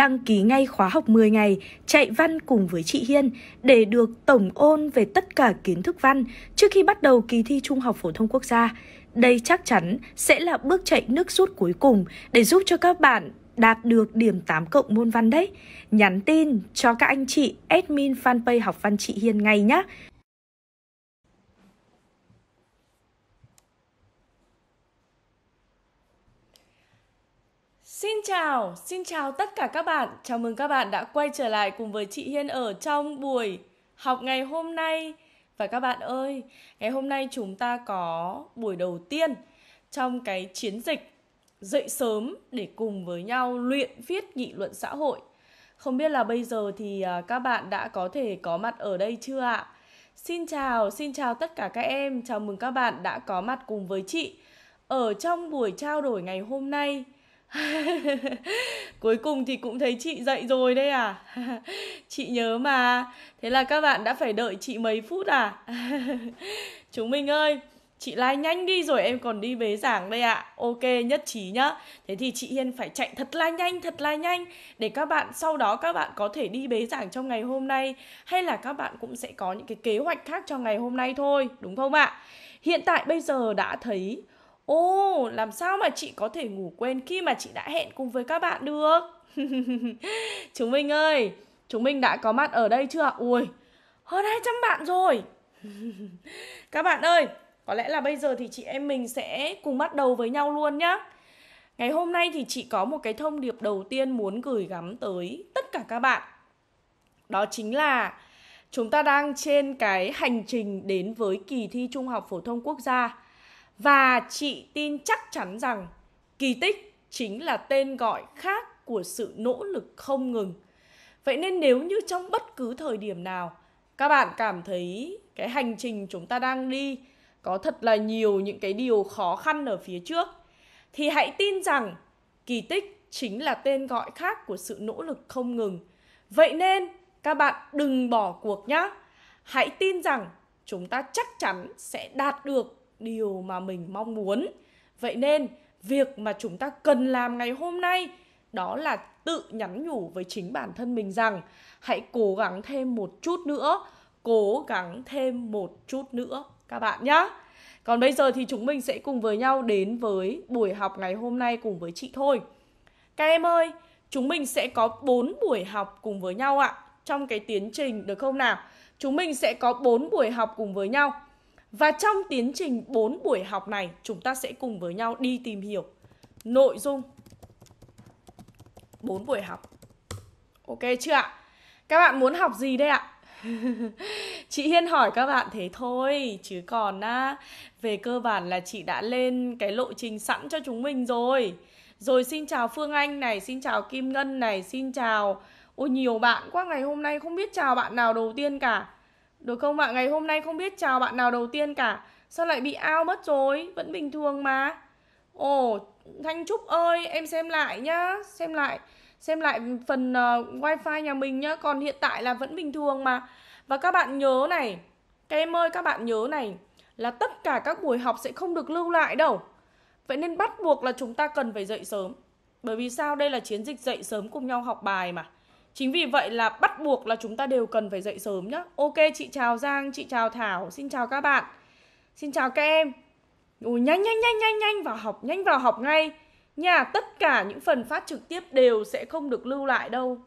đăng ký ngay khóa học 10 ngày chạy văn cùng với chị Hiên để được tổng ôn về tất cả kiến thức văn trước khi bắt đầu kỳ thi Trung học Phổ thông Quốc gia. Đây chắc chắn sẽ là bước chạy nước rút cuối cùng để giúp cho các bạn đạt được điểm 8 cộng môn văn đấy. Nhắn tin cho các anh chị admin fanpage học văn chị Hiên ngay nhé. Xin chào, xin chào tất cả các bạn. Chào mừng các bạn đã quay trở lại cùng với chị Hiên ở trong buổi học ngày hôm nay. Và các bạn ơi, ngày hôm nay chúng ta có buổi đầu tiên trong cái chiến dịch dậy sớm để cùng với nhau luyện viết nghị luận xã hội. Không biết là bây giờ thì à, các bạn đã có thể có mặt ở đây chưa ạ? Xin chào, xin chào tất cả các em. Chào mừng các bạn đã có mặt cùng với chị ở trong buổi trao đổi ngày hôm nay Cuối cùng thì cũng thấy chị dậy rồi đây à Chị nhớ mà Thế là các bạn đã phải đợi chị mấy phút à Chúng mình ơi Chị like nhanh đi rồi em còn đi bế giảng đây ạ à. Ok nhất trí nhá Thế thì chị Hiên phải chạy thật là nhanh Thật là nhanh để các bạn Sau đó các bạn có thể đi bế giảng trong ngày hôm nay Hay là các bạn cũng sẽ có những cái kế hoạch khác Cho ngày hôm nay thôi đúng không ạ à? Hiện tại bây giờ đã thấy Ồ, làm sao mà chị có thể ngủ quên khi mà chị đã hẹn cùng với các bạn được? chúng mình ơi, chúng mình đã có mặt ở đây chưa Ui, hơn 200 bạn rồi. các bạn ơi, có lẽ là bây giờ thì chị em mình sẽ cùng bắt đầu với nhau luôn nhá. Ngày hôm nay thì chị có một cái thông điệp đầu tiên muốn gửi gắm tới tất cả các bạn. Đó chính là chúng ta đang trên cái hành trình đến với kỳ thi Trung học Phổ thông Quốc gia và chị tin chắc chắn rằng kỳ tích chính là tên gọi khác của sự nỗ lực không ngừng. Vậy nên nếu như trong bất cứ thời điểm nào các bạn cảm thấy cái hành trình chúng ta đang đi có thật là nhiều những cái điều khó khăn ở phía trước thì hãy tin rằng kỳ tích chính là tên gọi khác của sự nỗ lực không ngừng. Vậy nên các bạn đừng bỏ cuộc nhé. Hãy tin rằng chúng ta chắc chắn sẽ đạt được điều mà mình mong muốn vậy nên việc mà chúng ta cần làm ngày hôm nay đó là tự nhắn nhủ với chính bản thân mình rằng hãy cố gắng thêm một chút nữa cố gắng thêm một chút nữa các bạn nhé còn bây giờ thì chúng mình sẽ cùng với nhau đến với buổi học ngày hôm nay cùng với chị thôi các em ơi chúng mình sẽ có 4 buổi học cùng với nhau ạ trong cái tiến trình được không nào chúng mình sẽ có 4 buổi học cùng với nhau và trong tiến trình 4 buổi học này, chúng ta sẽ cùng với nhau đi tìm hiểu nội dung 4 buổi học. Ok chưa ạ? Các bạn muốn học gì đây ạ? chị Hiên hỏi các bạn thế thôi chứ còn á về cơ bản là chị đã lên cái lộ trình sẵn cho chúng mình rồi. Rồi xin chào Phương Anh này, xin chào Kim Ngân này, xin chào Ôi nhiều bạn quá ngày hôm nay không biết chào bạn nào đầu tiên cả được không ạ? Ngày hôm nay không biết chào bạn nào đầu tiên cả Sao lại bị ao mất rồi? Vẫn bình thường mà Ồ, Thanh Trúc ơi, em xem lại nhá Xem lại xem lại phần uh, wifi nhà mình nhá Còn hiện tại là vẫn bình thường mà Và các bạn nhớ này Các em ơi, các bạn nhớ này Là tất cả các buổi học sẽ không được lưu lại đâu Vậy nên bắt buộc là chúng ta cần phải dậy sớm Bởi vì sao đây là chiến dịch dậy sớm cùng nhau học bài mà Chính vì vậy là bắt buộc là chúng ta đều cần phải dậy sớm nhá. Ok, chị chào Giang, chị chào Thảo, xin chào các bạn. Xin chào các em. Ui, nhanh nhanh nhanh nhanh nhanh vào học, nhanh vào học ngay. nhà tất cả những phần phát trực tiếp đều sẽ không được lưu lại đâu.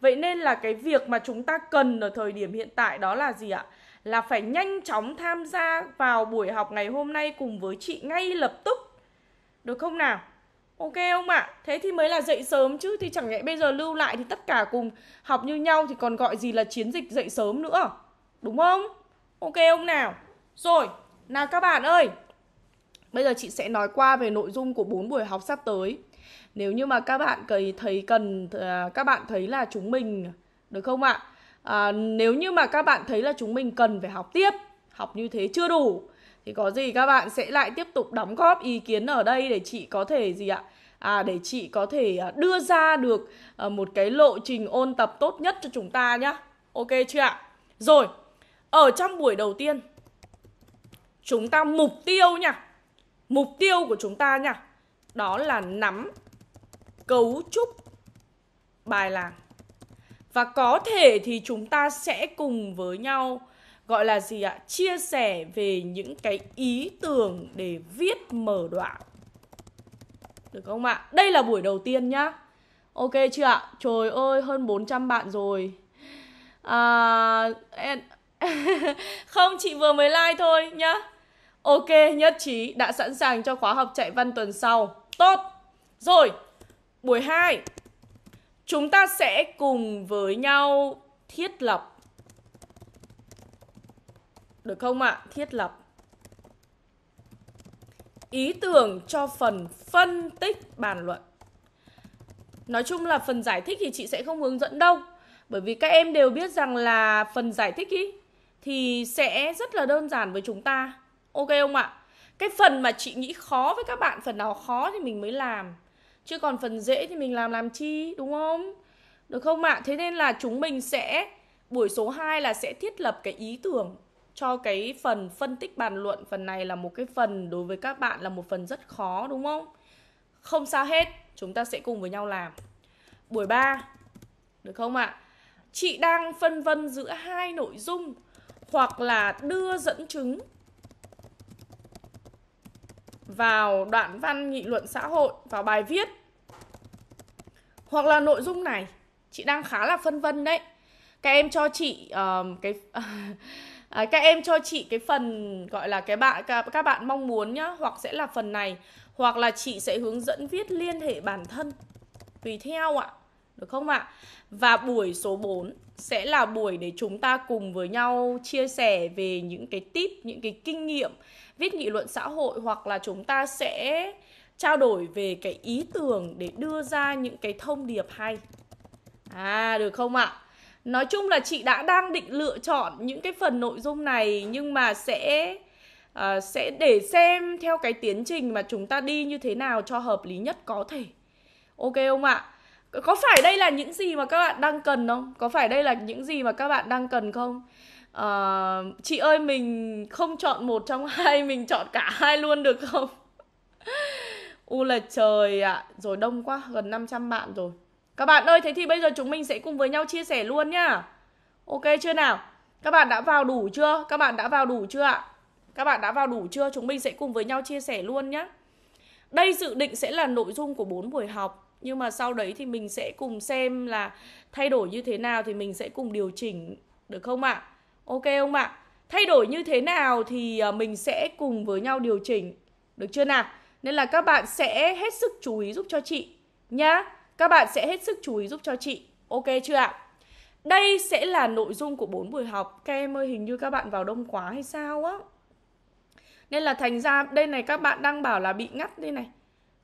Vậy nên là cái việc mà chúng ta cần ở thời điểm hiện tại đó là gì ạ? Là phải nhanh chóng tham gia vào buổi học ngày hôm nay cùng với chị ngay lập tức. Được không nào? Ok không ạ? À? Thế thì mới là dậy sớm chứ Thì chẳng lẽ bây giờ lưu lại thì tất cả cùng học như nhau Thì còn gọi gì là chiến dịch dậy sớm nữa Đúng không? Ok không nào? Rồi, nào các bạn ơi Bây giờ chị sẽ nói qua về nội dung của bốn buổi học sắp tới Nếu như mà các bạn thấy cần ờ, Các bạn thấy là chúng mình Được không ạ? À, nếu như mà các bạn thấy là chúng mình cần phải học tiếp Học như thế chưa đủ thì có gì các bạn sẽ lại tiếp tục đóng góp ý kiến ở đây để chị có thể gì ạ à, để chị có thể à, đưa ra được à, một cái lộ trình ôn tập tốt nhất cho chúng ta nhá. Ok chưa ạ? Rồi, ở trong buổi đầu tiên chúng ta mục tiêu nha. Mục tiêu của chúng ta nha, đó là nắm cấu trúc bài làm. Và có thể thì chúng ta sẽ cùng với nhau gọi là gì ạ? Chia sẻ về những cái ý tưởng để viết mở đoạn. Được không ạ? Đây là buổi đầu tiên nhá Ok chưa ạ? Trời ơi, hơn 400 bạn rồi à, em... Không, chị vừa mới like thôi nhá Ok, nhất trí Đã sẵn sàng cho khóa học chạy văn tuần sau Tốt Rồi, buổi 2 Chúng ta sẽ cùng với nhau thiết lập Được không ạ? Thiết lập ý tưởng cho phần phân tích bàn luận. Nói chung là phần giải thích thì chị sẽ không hướng dẫn đâu. Bởi vì các em đều biết rằng là phần giải thích ý thì sẽ rất là đơn giản với chúng ta. Ok không ạ? Cái phần mà chị nghĩ khó với các bạn, phần nào khó thì mình mới làm. Chứ còn phần dễ thì mình làm làm chi, đúng không? Được không ạ? Thế nên là chúng mình sẽ buổi số 2 là sẽ thiết lập cái ý tưởng cho cái phần phân tích bàn luận phần này là một cái phần đối với các bạn là một phần rất khó đúng không? Không sao hết, chúng ta sẽ cùng với nhau làm. Buổi 3. Được không ạ? Chị đang phân vân giữa hai nội dung hoặc là đưa dẫn chứng vào đoạn văn nghị luận xã hội vào bài viết hoặc là nội dung này chị đang khá là phân vân đấy các em cho chị uh, cái à, các em cho chị cái phần gọi là cái bạn các các bạn mong muốn nhá hoặc sẽ là phần này hoặc là chị sẽ hướng dẫn viết liên hệ bản thân tùy theo ạ được không ạ và buổi số 4 sẽ là buổi để chúng ta cùng với nhau chia sẻ về những cái tip những cái kinh nghiệm viết nghị luận xã hội hoặc là chúng ta sẽ trao đổi về cái ý tưởng để đưa ra những cái thông điệp hay à được không ạ nói chung là chị đã đang định lựa chọn những cái phần nội dung này nhưng mà sẽ uh, sẽ để xem theo cái tiến trình mà chúng ta đi như thế nào cho hợp lý nhất có thể ok không ạ có phải đây là những gì mà các bạn đang cần không có phải đây là những gì mà các bạn đang cần không uh, chị ơi mình không chọn một trong hai mình chọn cả hai luôn được không u là trời ạ à. rồi đông quá gần 500 bạn rồi các bạn ơi, thế thì bây giờ chúng mình sẽ cùng với nhau chia sẻ luôn nhá. Ok chưa nào? Các bạn đã vào đủ chưa? Các bạn đã vào đủ chưa ạ? Các bạn đã vào đủ chưa? Chúng mình sẽ cùng với nhau chia sẻ luôn nhé. Đây dự định sẽ là nội dung của 4 buổi học. Nhưng mà sau đấy thì mình sẽ cùng xem là thay đổi như thế nào thì mình sẽ cùng điều chỉnh được không ạ? Ok không ạ? Thay đổi như thế nào thì à, mình sẽ cùng với nhau điều chỉnh. Được chưa nào? Nên là các bạn sẽ hết sức chú ý giúp cho chị nhá. Các bạn sẽ hết sức chú ý giúp cho chị. Ok chưa ạ? Đây sẽ là nội dung của 4 buổi học. Các em ơi hình như các bạn vào đông quá hay sao á. Nên là thành ra đây này các bạn đang bảo là bị ngắt đây này.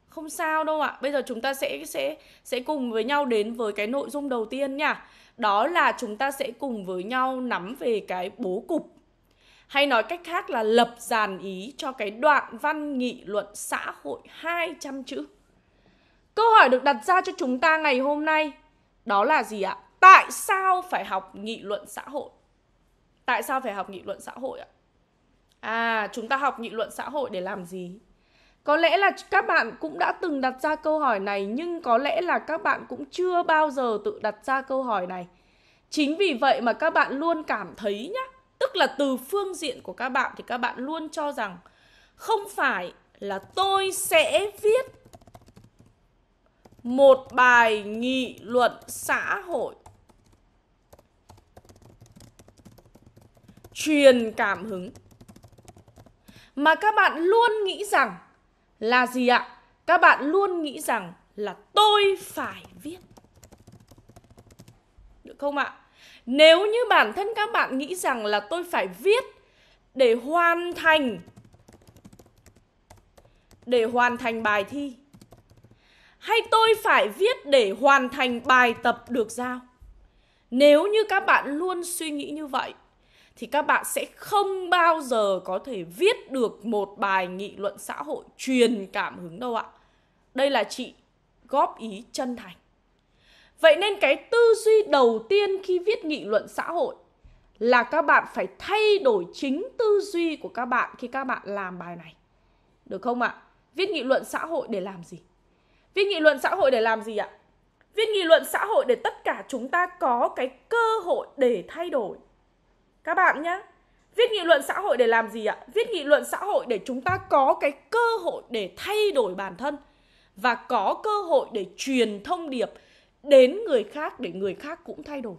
Không sao đâu ạ. Bây giờ chúng ta sẽ sẽ sẽ cùng với nhau đến với cái nội dung đầu tiên nha. Đó là chúng ta sẽ cùng với nhau nắm về cái bố cục hay nói cách khác là lập dàn ý cho cái đoạn văn nghị luận xã hội 200 chữ. Câu hỏi được đặt ra cho chúng ta ngày hôm nay đó là gì ạ? Tại sao phải học nghị luận xã hội? Tại sao phải học nghị luận xã hội ạ? À, chúng ta học nghị luận xã hội để làm gì? Có lẽ là các bạn cũng đã từng đặt ra câu hỏi này nhưng có lẽ là các bạn cũng chưa bao giờ tự đặt ra câu hỏi này. Chính vì vậy mà các bạn luôn cảm thấy nhá, tức là từ phương diện của các bạn thì các bạn luôn cho rằng không phải là tôi sẽ viết một bài nghị luận xã hội truyền cảm hứng mà các bạn luôn nghĩ rằng là gì ạ các bạn luôn nghĩ rằng là tôi phải viết được không ạ nếu như bản thân các bạn nghĩ rằng là tôi phải viết để hoàn thành để hoàn thành bài thi hay tôi phải viết để hoàn thành bài tập được giao nếu như các bạn luôn suy nghĩ như vậy thì các bạn sẽ không bao giờ có thể viết được một bài nghị luận xã hội truyền cảm hứng đâu ạ đây là chị góp ý chân thành vậy nên cái tư duy đầu tiên khi viết nghị luận xã hội là các bạn phải thay đổi chính tư duy của các bạn khi các bạn làm bài này được không ạ viết nghị luận xã hội để làm gì Viết nghị luận xã hội để làm gì ạ? Viết nghị luận xã hội để tất cả chúng ta có cái cơ hội để thay đổi. Các bạn nhé, viết nghị luận xã hội để làm gì ạ? Viết nghị luận xã hội để chúng ta có cái cơ hội để thay đổi bản thân và có cơ hội để truyền thông điệp đến người khác để người khác cũng thay đổi.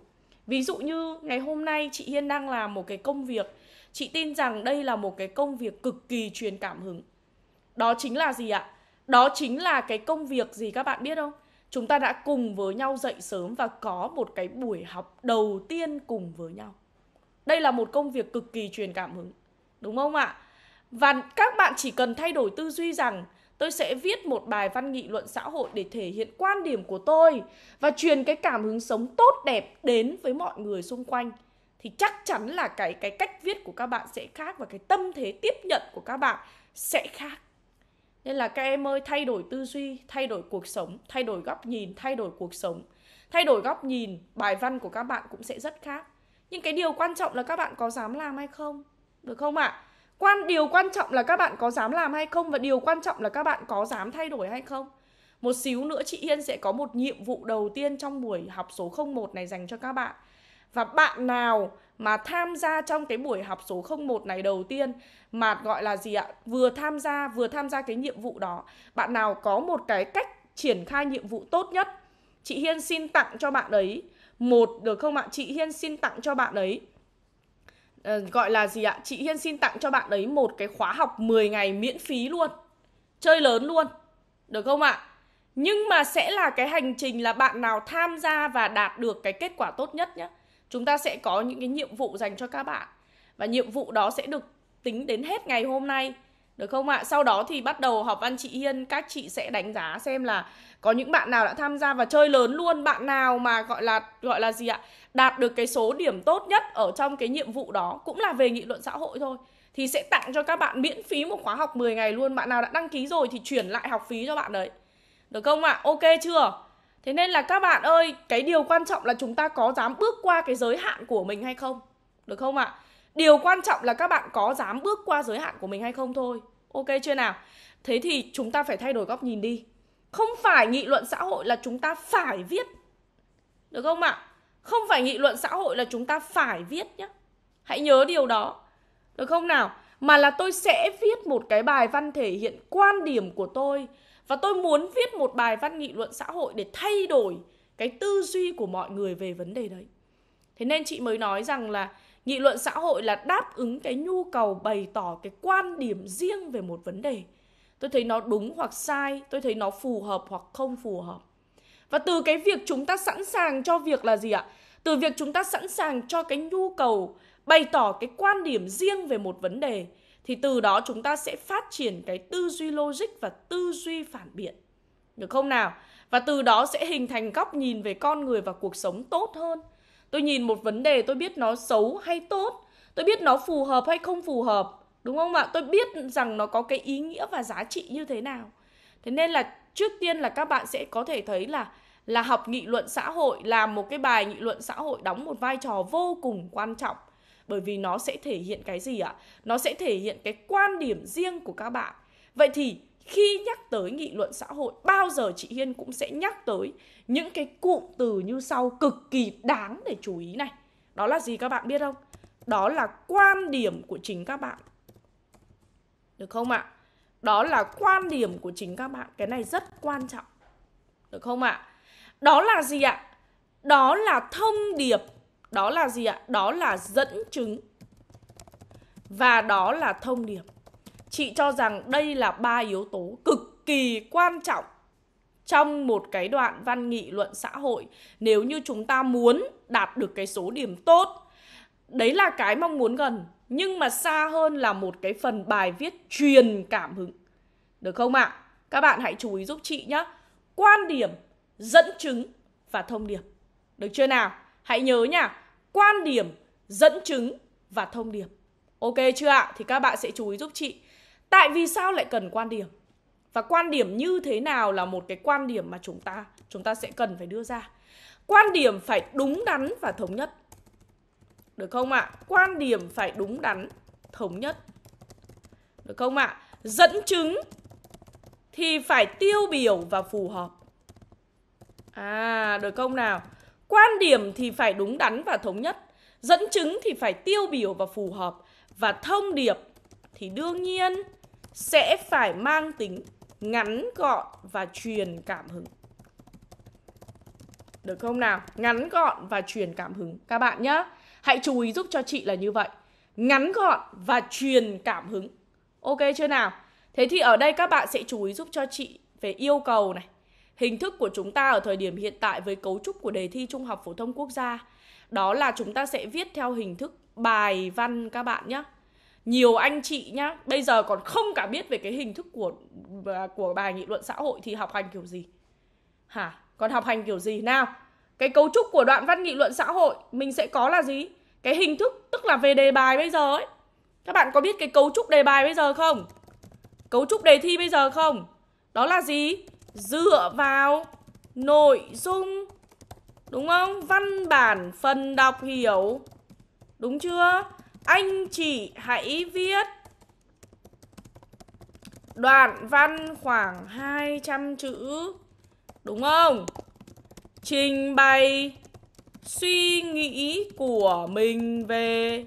Ví dụ như ngày hôm nay chị Hiên đang làm một cái công việc, chị tin rằng đây là một cái công việc cực kỳ truyền cảm hứng. Đó chính là gì ạ? Đó chính là cái công việc gì các bạn biết không? Chúng ta đã cùng với nhau dậy sớm và có một cái buổi học đầu tiên cùng với nhau. Đây là một công việc cực kỳ truyền cảm hứng. Đúng không ạ? Và các bạn chỉ cần thay đổi tư duy rằng tôi sẽ viết một bài văn nghị luận xã hội để thể hiện quan điểm của tôi và truyền cái cảm hứng sống tốt đẹp đến với mọi người xung quanh thì chắc chắn là cái cái cách viết của các bạn sẽ khác và cái tâm thế tiếp nhận của các bạn sẽ khác nên là các em ơi thay đổi tư duy thay đổi cuộc sống thay đổi góc nhìn thay đổi cuộc sống thay đổi góc nhìn bài văn của các bạn cũng sẽ rất khác nhưng cái điều quan trọng là các bạn có dám làm hay không được không ạ à? quan điều quan trọng là các bạn có dám làm hay không và điều quan trọng là các bạn có dám thay đổi hay không một xíu nữa chị Hiên sẽ có một nhiệm vụ đầu tiên trong buổi học số 01 này dành cho các bạn. Và bạn nào mà tham gia trong cái buổi học số 01 này đầu tiên mà gọi là gì ạ? Vừa tham gia, vừa tham gia cái nhiệm vụ đó. Bạn nào có một cái cách triển khai nhiệm vụ tốt nhất, chị Hiên xin tặng cho bạn ấy một được không ạ? Chị Hiên xin tặng cho bạn ấy à, gọi là gì ạ? Chị Hiên xin tặng cho bạn ấy một cái khóa học 10 ngày miễn phí luôn. Chơi lớn luôn. Được không ạ? Nhưng mà sẽ là cái hành trình là bạn nào tham gia và đạt được cái kết quả tốt nhất nhé chúng ta sẽ có những cái nhiệm vụ dành cho các bạn và nhiệm vụ đó sẽ được tính đến hết ngày hôm nay được không ạ? Sau đó thì bắt đầu học văn chị Hiên các chị sẽ đánh giá xem là có những bạn nào đã tham gia và chơi lớn luôn, bạn nào mà gọi là gọi là gì ạ? Đạt được cái số điểm tốt nhất ở trong cái nhiệm vụ đó cũng là về nghị luận xã hội thôi thì sẽ tặng cho các bạn miễn phí một khóa học 10 ngày luôn. Bạn nào đã đăng ký rồi thì chuyển lại học phí cho bạn đấy. Được không ạ? Ok chưa? Thế nên là các bạn ơi, cái điều quan trọng là chúng ta có dám bước qua cái giới hạn của mình hay không? Được không ạ? Điều quan trọng là các bạn có dám bước qua giới hạn của mình hay không thôi. Ok chưa nào? Thế thì chúng ta phải thay đổi góc nhìn đi. Không phải nghị luận xã hội là chúng ta phải viết. Được không ạ? Không phải nghị luận xã hội là chúng ta phải viết nhé. Hãy nhớ điều đó. Được không nào? Mà là tôi sẽ viết một cái bài văn thể hiện quan điểm của tôi và tôi muốn viết một bài văn nghị luận xã hội để thay đổi cái tư duy của mọi người về vấn đề đấy thế nên chị mới nói rằng là nghị luận xã hội là đáp ứng cái nhu cầu bày tỏ cái quan điểm riêng về một vấn đề tôi thấy nó đúng hoặc sai tôi thấy nó phù hợp hoặc không phù hợp và từ cái việc chúng ta sẵn sàng cho việc là gì ạ từ việc chúng ta sẵn sàng cho cái nhu cầu bày tỏ cái quan điểm riêng về một vấn đề thì từ đó chúng ta sẽ phát triển cái tư duy logic và tư duy phản biện được không nào và từ đó sẽ hình thành góc nhìn về con người và cuộc sống tốt hơn tôi nhìn một vấn đề tôi biết nó xấu hay tốt tôi biết nó phù hợp hay không phù hợp đúng không ạ tôi biết rằng nó có cái ý nghĩa và giá trị như thế nào thế nên là trước tiên là các bạn sẽ có thể thấy là là học nghị luận xã hội làm một cái bài nghị luận xã hội đóng một vai trò vô cùng quan trọng bởi vì nó sẽ thể hiện cái gì ạ? À? Nó sẽ thể hiện cái quan điểm riêng của các bạn. Vậy thì khi nhắc tới nghị luận xã hội bao giờ chị Hiên cũng sẽ nhắc tới những cái cụm từ như sau cực kỳ đáng để chú ý này. Đó là gì các bạn biết không? Đó là quan điểm của chính các bạn. Được không ạ? À? Đó là quan điểm của chính các bạn. Cái này rất quan trọng. Được không ạ? À? Đó là gì ạ? Đó là thông điệp đó là gì ạ? Đó là dẫn chứng. Và đó là thông điệp. Chị cho rằng đây là ba yếu tố cực kỳ quan trọng trong một cái đoạn văn nghị luận xã hội nếu như chúng ta muốn đạt được cái số điểm tốt. Đấy là cái mong muốn gần, nhưng mà xa hơn là một cái phần bài viết truyền cảm hứng. Được không ạ? Các bạn hãy chú ý giúp chị nhé. Quan điểm, dẫn chứng và thông điệp. Được chưa nào? Hãy nhớ nha, quan điểm, dẫn chứng và thông điệp. Ok chưa ạ? Thì các bạn sẽ chú ý giúp chị. Tại vì sao lại cần quan điểm? Và quan điểm như thế nào là một cái quan điểm mà chúng ta chúng ta sẽ cần phải đưa ra. Quan điểm phải đúng đắn và thống nhất. Được không ạ? Quan điểm phải đúng đắn, thống nhất. Được không ạ? Dẫn chứng thì phải tiêu biểu và phù hợp. À, được không nào? quan điểm thì phải đúng đắn và thống nhất dẫn chứng thì phải tiêu biểu và phù hợp và thông điệp thì đương nhiên sẽ phải mang tính ngắn gọn và truyền cảm hứng được không nào ngắn gọn và truyền cảm hứng các bạn nhé hãy chú ý giúp cho chị là như vậy ngắn gọn và truyền cảm hứng ok chưa nào thế thì ở đây các bạn sẽ chú ý giúp cho chị về yêu cầu này hình thức của chúng ta ở thời điểm hiện tại với cấu trúc của đề thi trung học phổ thông quốc gia đó là chúng ta sẽ viết theo hình thức bài văn các bạn nhé nhiều anh chị nhá bây giờ còn không cả biết về cái hình thức của của bài nghị luận xã hội thì học hành kiểu gì hả còn học hành kiểu gì nào cái cấu trúc của đoạn văn nghị luận xã hội mình sẽ có là gì cái hình thức tức là về đề bài bây giờ ấy các bạn có biết cái cấu trúc đề bài bây giờ không cấu trúc đề thi bây giờ không đó là gì dựa vào nội dung đúng không văn bản phần đọc hiểu đúng chưa anh chị hãy viết đoạn văn khoảng 200 chữ đúng không trình bày suy nghĩ của mình về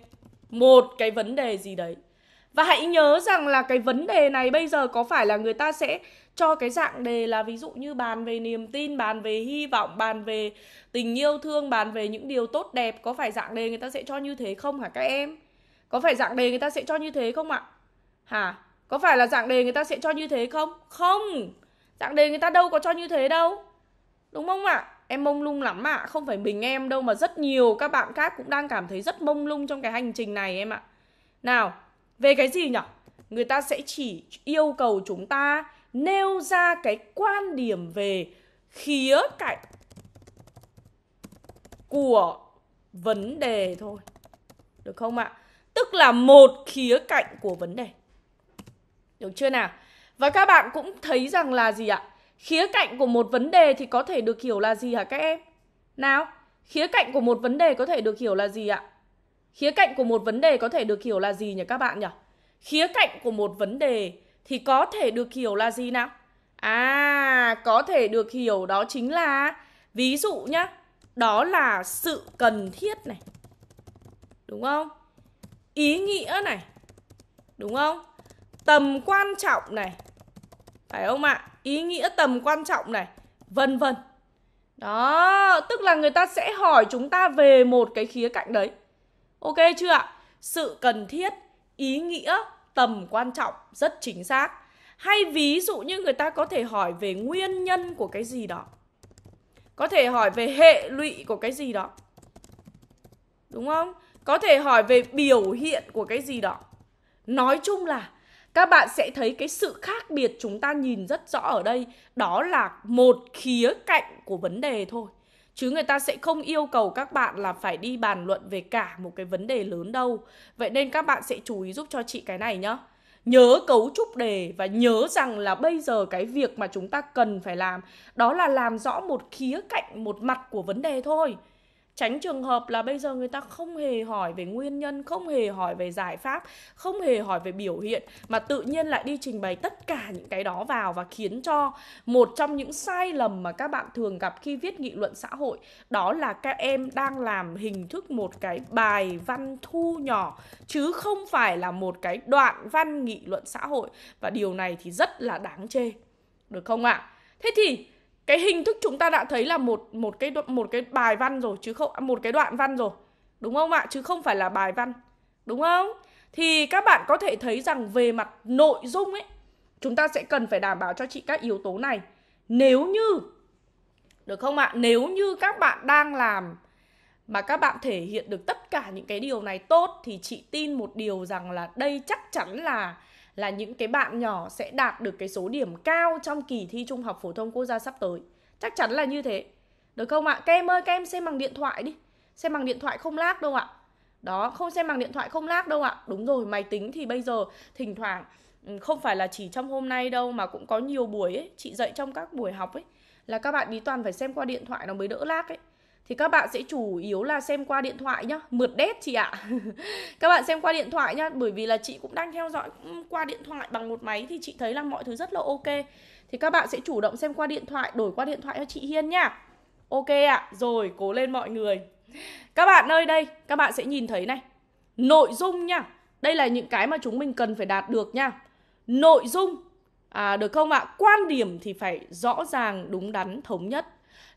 một cái vấn đề gì đấy và hãy nhớ rằng là cái vấn đề này bây giờ có phải là người ta sẽ cho cái dạng đề là ví dụ như bàn về niềm tin bàn về hy vọng bàn về tình yêu thương bàn về những điều tốt đẹp có phải dạng đề người ta sẽ cho như thế không hả các em có phải dạng đề người ta sẽ cho như thế không ạ hả có phải là dạng đề người ta sẽ cho như thế không không dạng đề người ta đâu có cho như thế đâu đúng không ạ em mông lung lắm ạ không phải mình em đâu mà rất nhiều các bạn khác cũng đang cảm thấy rất mông lung trong cái hành trình này em ạ nào về cái gì nhở người ta sẽ chỉ yêu cầu chúng ta nêu ra cái quan điểm về khía cạnh của vấn đề thôi. Được không ạ? Tức là một khía cạnh của vấn đề. Được chưa nào? Và các bạn cũng thấy rằng là gì ạ? Khía cạnh của một vấn đề thì có thể được hiểu là gì hả các em? Nào, khía cạnh của một vấn đề có thể được hiểu là gì ạ? Khía cạnh của một vấn đề có thể được hiểu là gì nhỉ các bạn nhỉ? Khía cạnh của một vấn đề thì có thể được hiểu là gì nào? À, có thể được hiểu đó chính là ví dụ nhá, đó là sự cần thiết này. Đúng không? Ý nghĩa này. Đúng không? Tầm quan trọng này. Phải không ạ? À? Ý nghĩa tầm quan trọng này, vân vân. Đó, tức là người ta sẽ hỏi chúng ta về một cái khía cạnh đấy. Ok chưa ạ? Sự cần thiết, ý nghĩa tầm quan trọng rất chính xác hay ví dụ như người ta có thể hỏi về nguyên nhân của cái gì đó có thể hỏi về hệ lụy của cái gì đó đúng không có thể hỏi về biểu hiện của cái gì đó nói chung là các bạn sẽ thấy cái sự khác biệt chúng ta nhìn rất rõ ở đây đó là một khía cạnh của vấn đề thôi chứ người ta sẽ không yêu cầu các bạn là phải đi bàn luận về cả một cái vấn đề lớn đâu vậy nên các bạn sẽ chú ý giúp cho chị cái này nhá nhớ cấu trúc đề và nhớ rằng là bây giờ cái việc mà chúng ta cần phải làm đó là làm rõ một khía cạnh một mặt của vấn đề thôi tránh trường hợp là bây giờ người ta không hề hỏi về nguyên nhân không hề hỏi về giải pháp không hề hỏi về biểu hiện mà tự nhiên lại đi trình bày tất cả những cái đó vào và khiến cho một trong những sai lầm mà các bạn thường gặp khi viết nghị luận xã hội đó là các em đang làm hình thức một cái bài văn thu nhỏ chứ không phải là một cái đoạn văn nghị luận xã hội và điều này thì rất là đáng chê được không ạ à? thế thì cái hình thức chúng ta đã thấy là một một cái một cái bài văn rồi chứ không à, một cái đoạn văn rồi đúng không ạ chứ không phải là bài văn đúng không thì các bạn có thể thấy rằng về mặt nội dung ấy chúng ta sẽ cần phải đảm bảo cho chị các yếu tố này nếu như được không ạ nếu như các bạn đang làm mà các bạn thể hiện được tất cả những cái điều này tốt thì chị tin một điều rằng là đây chắc chắn là là những cái bạn nhỏ sẽ đạt được cái số điểm cao trong kỳ thi trung học phổ thông quốc gia sắp tới. Chắc chắn là như thế. Được không ạ? À? Các ơi, kem xem bằng điện thoại đi. Xem bằng điện thoại không lag đâu ạ. À. Đó, không xem bằng điện thoại không lag đâu ạ. À. Đúng rồi, máy tính thì bây giờ thỉnh thoảng ừ, không phải là chỉ trong hôm nay đâu mà cũng có nhiều buổi ấy, chị dạy trong các buổi học ấy là các bạn đi toàn phải xem qua điện thoại nó mới đỡ lag ấy thì các bạn sẽ chủ yếu là xem qua điện thoại nhá mượt đét chị ạ à. các bạn xem qua điện thoại nhá bởi vì là chị cũng đang theo dõi qua điện thoại bằng một máy thì chị thấy là mọi thứ rất là ok thì các bạn sẽ chủ động xem qua điện thoại đổi qua điện thoại cho chị hiên nhá ok ạ à, rồi cố lên mọi người các bạn ơi đây các bạn sẽ nhìn thấy này nội dung nhá đây là những cái mà chúng mình cần phải đạt được nhá nội dung à, được không ạ quan điểm thì phải rõ ràng đúng đắn thống nhất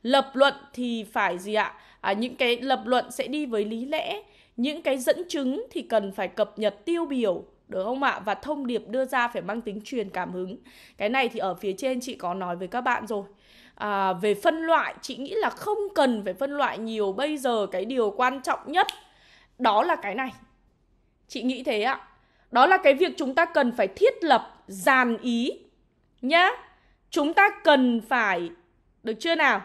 Lập luận thì phải gì ạ? À, những cái lập luận sẽ đi với lý lẽ, những cái dẫn chứng thì cần phải cập nhật tiêu biểu được không ạ? Và thông điệp đưa ra phải mang tính truyền cảm hứng. Cái này thì ở phía trên chị có nói với các bạn rồi. À, về phân loại, chị nghĩ là không cần phải phân loại nhiều bây giờ cái điều quan trọng nhất đó là cái này. Chị nghĩ thế ạ. Đó là cái việc chúng ta cần phải thiết lập dàn ý nhá. Chúng ta cần phải được chưa nào?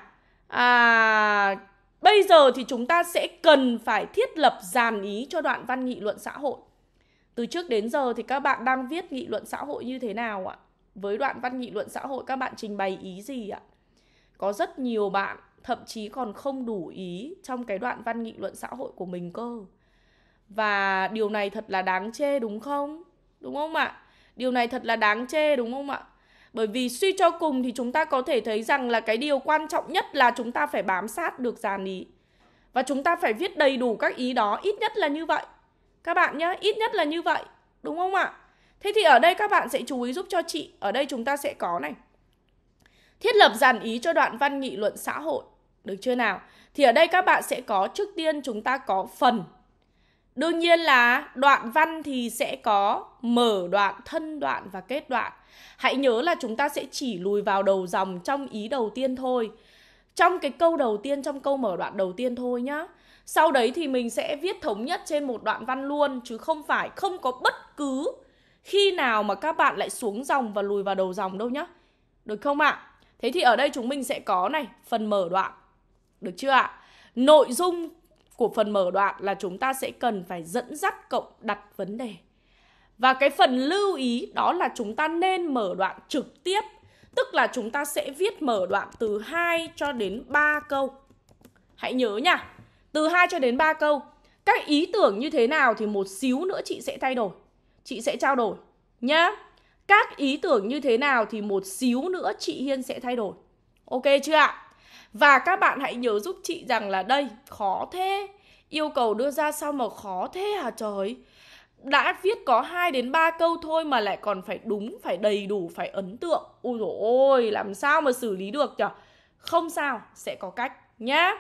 à, bây giờ thì chúng ta sẽ cần phải thiết lập dàn ý cho đoạn văn nghị luận xã hội từ trước đến giờ thì các bạn đang viết nghị luận xã hội như thế nào ạ với đoạn văn nghị luận xã hội các bạn trình bày ý gì ạ có rất nhiều bạn thậm chí còn không đủ ý trong cái đoạn văn nghị luận xã hội của mình cơ và điều này thật là đáng chê đúng không đúng không ạ điều này thật là đáng chê đúng không ạ bởi vì suy cho cùng thì chúng ta có thể thấy rằng là cái điều quan trọng nhất là chúng ta phải bám sát được dàn ý. Và chúng ta phải viết đầy đủ các ý đó, ít nhất là như vậy. Các bạn nhé, ít nhất là như vậy. Đúng không ạ? Thế thì ở đây các bạn sẽ chú ý giúp cho chị. Ở đây chúng ta sẽ có này. Thiết lập dàn ý cho đoạn văn nghị luận xã hội. Được chưa nào? Thì ở đây các bạn sẽ có trước tiên chúng ta có phần Đương nhiên là đoạn văn thì sẽ có mở đoạn, thân đoạn và kết đoạn. Hãy nhớ là chúng ta sẽ chỉ lùi vào đầu dòng trong ý đầu tiên thôi. Trong cái câu đầu tiên, trong câu mở đoạn đầu tiên thôi nhá. Sau đấy thì mình sẽ viết thống nhất trên một đoạn văn luôn chứ không phải không có bất cứ khi nào mà các bạn lại xuống dòng và lùi vào đầu dòng đâu nhá. Được không ạ? À? Thế thì ở đây chúng mình sẽ có này, phần mở đoạn. Được chưa ạ? À? Nội dung của phần mở đoạn là chúng ta sẽ cần phải dẫn dắt cộng đặt vấn đề. Và cái phần lưu ý đó là chúng ta nên mở đoạn trực tiếp, tức là chúng ta sẽ viết mở đoạn từ 2 cho đến 3 câu. Hãy nhớ nha, từ 2 cho đến 3 câu. Các ý tưởng như thế nào thì một xíu nữa chị sẽ thay đổi. Chị sẽ trao đổi nhá. Các ý tưởng như thế nào thì một xíu nữa chị Hiên sẽ thay đổi. Ok chưa ạ? Và các bạn hãy nhớ giúp chị rằng là đây, khó thế. Yêu cầu đưa ra sao mà khó thế hả trời? Đã viết có 2 đến 3 câu thôi mà lại còn phải đúng, phải đầy đủ, phải ấn tượng. Ôi dồi ôi, làm sao mà xử lý được nhở? Không sao, sẽ có cách nhé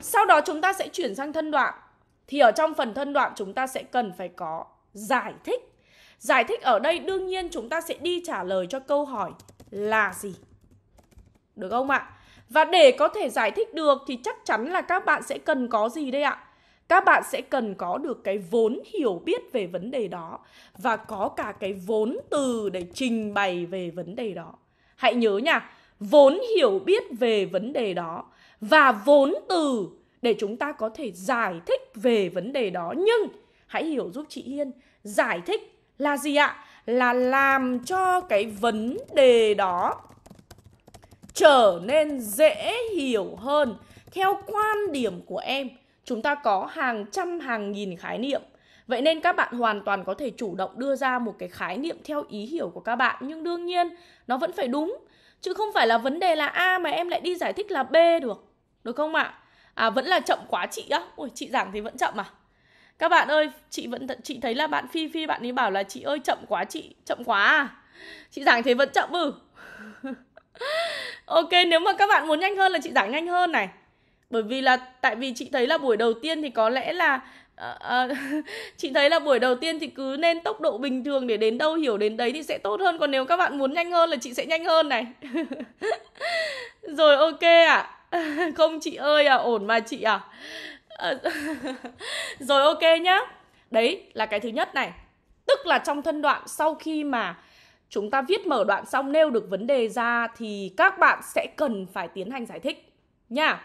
Sau đó chúng ta sẽ chuyển sang thân đoạn. Thì ở trong phần thân đoạn chúng ta sẽ cần phải có giải thích. Giải thích ở đây đương nhiên chúng ta sẽ đi trả lời cho câu hỏi là gì. Được không ạ? Và để có thể giải thích được thì chắc chắn là các bạn sẽ cần có gì đây ạ? Các bạn sẽ cần có được cái vốn hiểu biết về vấn đề đó và có cả cái vốn từ để trình bày về vấn đề đó. Hãy nhớ nha, vốn hiểu biết về vấn đề đó và vốn từ để chúng ta có thể giải thích về vấn đề đó. Nhưng hãy hiểu giúp chị Hiên, giải thích là gì ạ? Là làm cho cái vấn đề đó trở nên dễ hiểu hơn theo quan điểm của em chúng ta có hàng trăm hàng nghìn khái niệm vậy nên các bạn hoàn toàn có thể chủ động đưa ra một cái khái niệm theo ý hiểu của các bạn nhưng đương nhiên nó vẫn phải đúng chứ không phải là vấn đề là a mà em lại đi giải thích là b được được không ạ à vẫn là chậm quá chị á ôi chị giảng thì vẫn chậm à các bạn ơi chị vẫn chị thấy là bạn phi phi bạn ấy bảo là chị ơi chậm quá chị chậm quá à chị giảng thì vẫn chậm ừ ok nếu mà các bạn muốn nhanh hơn là chị giải nhanh hơn này bởi vì là tại vì chị thấy là buổi đầu tiên thì có lẽ là À, uh, chị thấy là buổi đầu tiên thì cứ nên tốc độ bình thường để đến đâu hiểu đến đấy thì sẽ tốt hơn còn nếu các bạn muốn nhanh hơn là chị sẽ nhanh hơn này rồi ok ạ à. không chị ơi à ổn mà chị à rồi ok nhá đấy là cái thứ nhất này tức là trong thân đoạn sau khi mà chúng ta viết mở đoạn xong nêu được vấn đề ra thì các bạn sẽ cần phải tiến hành giải thích nha.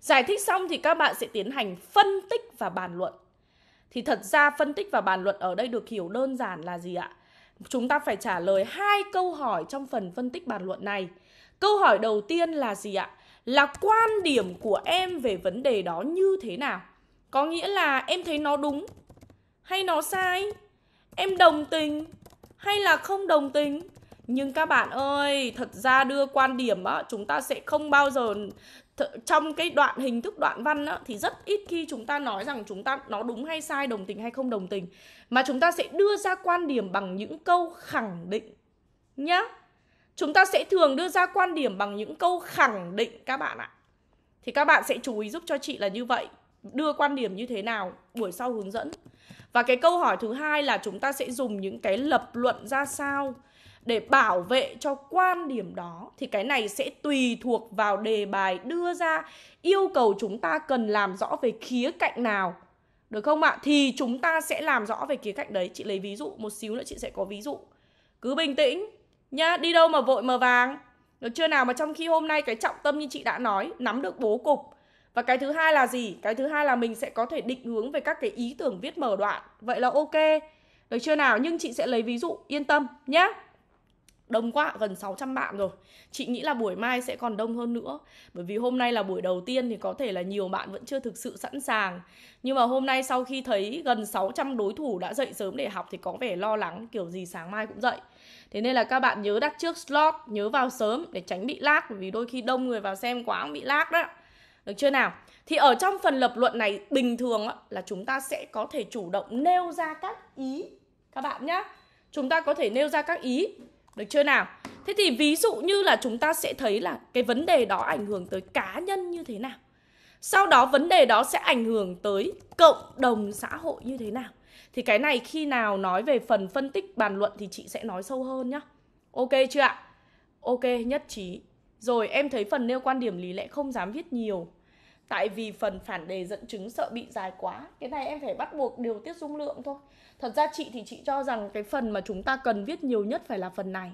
Giải thích xong thì các bạn sẽ tiến hành phân tích và bàn luận. Thì thật ra phân tích và bàn luận ở đây được hiểu đơn giản là gì ạ? Chúng ta phải trả lời hai câu hỏi trong phần phân tích bàn luận này. Câu hỏi đầu tiên là gì ạ? Là quan điểm của em về vấn đề đó như thế nào? Có nghĩa là em thấy nó đúng hay nó sai? Em đồng tình hay là không đồng tính nhưng các bạn ơi thật ra đưa quan điểm á, chúng ta sẽ không bao giờ trong cái đoạn hình thức đoạn văn á, thì rất ít khi chúng ta nói rằng chúng ta nó đúng hay sai đồng tình hay không đồng tình mà chúng ta sẽ đưa ra quan điểm bằng những câu khẳng định nhá chúng ta sẽ thường đưa ra quan điểm bằng những câu khẳng định các bạn ạ thì các bạn sẽ chú ý giúp cho chị là như vậy đưa quan điểm như thế nào buổi sau hướng dẫn và cái câu hỏi thứ hai là chúng ta sẽ dùng những cái lập luận ra sao để bảo vệ cho quan điểm đó thì cái này sẽ tùy thuộc vào đề bài đưa ra yêu cầu chúng ta cần làm rõ về khía cạnh nào được không ạ? Thì chúng ta sẽ làm rõ về khía cạnh đấy. Chị lấy ví dụ một xíu nữa chị sẽ có ví dụ. Cứ bình tĩnh nhá, đi đâu mà vội mờ vàng. Được chưa nào mà trong khi hôm nay cái trọng tâm như chị đã nói, nắm được bố cục và cái thứ hai là gì? Cái thứ hai là mình sẽ có thể định hướng về các cái ý tưởng viết mở đoạn. Vậy là ok. Được chưa nào? Nhưng chị sẽ lấy ví dụ, yên tâm nhé. Đông quá, gần 600 bạn rồi. Chị nghĩ là buổi mai sẽ còn đông hơn nữa. Bởi vì hôm nay là buổi đầu tiên thì có thể là nhiều bạn vẫn chưa thực sự sẵn sàng. Nhưng mà hôm nay sau khi thấy gần 600 đối thủ đã dậy sớm để học thì có vẻ lo lắng kiểu gì sáng mai cũng dậy. Thế nên là các bạn nhớ đặt trước slot, nhớ vào sớm để tránh bị lag. Bởi vì đôi khi đông người vào xem quá cũng bị lag đó. Được chưa nào? Thì ở trong phần lập luận này bình thường là chúng ta sẽ có thể chủ động nêu ra các ý các bạn nhé. Chúng ta có thể nêu ra các ý. Được chưa nào? Thế thì ví dụ như là chúng ta sẽ thấy là cái vấn đề đó ảnh hưởng tới cá nhân như thế nào. Sau đó vấn đề đó sẽ ảnh hưởng tới cộng đồng xã hội như thế nào. Thì cái này khi nào nói về phần phân tích bàn luận thì chị sẽ nói sâu hơn nhá. Ok chưa ạ? Ok, nhất trí. Rồi em thấy phần nêu quan điểm lý lẽ không dám viết nhiều Tại vì phần phản đề dẫn chứng sợ bị dài quá Cái này em phải bắt buộc điều tiết dung lượng thôi Thật ra chị thì chị cho rằng cái phần mà chúng ta cần viết nhiều nhất phải là phần này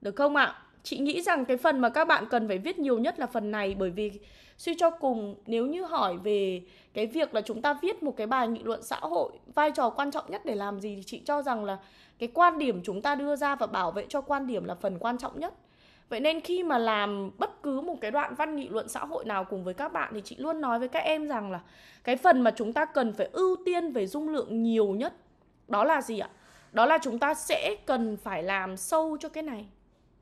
Được không ạ? Chị nghĩ rằng cái phần mà các bạn cần phải viết nhiều nhất là phần này Bởi vì suy cho cùng nếu như hỏi về cái việc là chúng ta viết một cái bài nghị luận xã hội Vai trò quan trọng nhất để làm gì thì chị cho rằng là Cái quan điểm chúng ta đưa ra và bảo vệ cho quan điểm là phần quan trọng nhất vậy nên khi mà làm bất cứ một cái đoạn văn nghị luận xã hội nào cùng với các bạn thì chị luôn nói với các em rằng là cái phần mà chúng ta cần phải ưu tiên về dung lượng nhiều nhất đó là gì ạ đó là chúng ta sẽ cần phải làm sâu cho cái này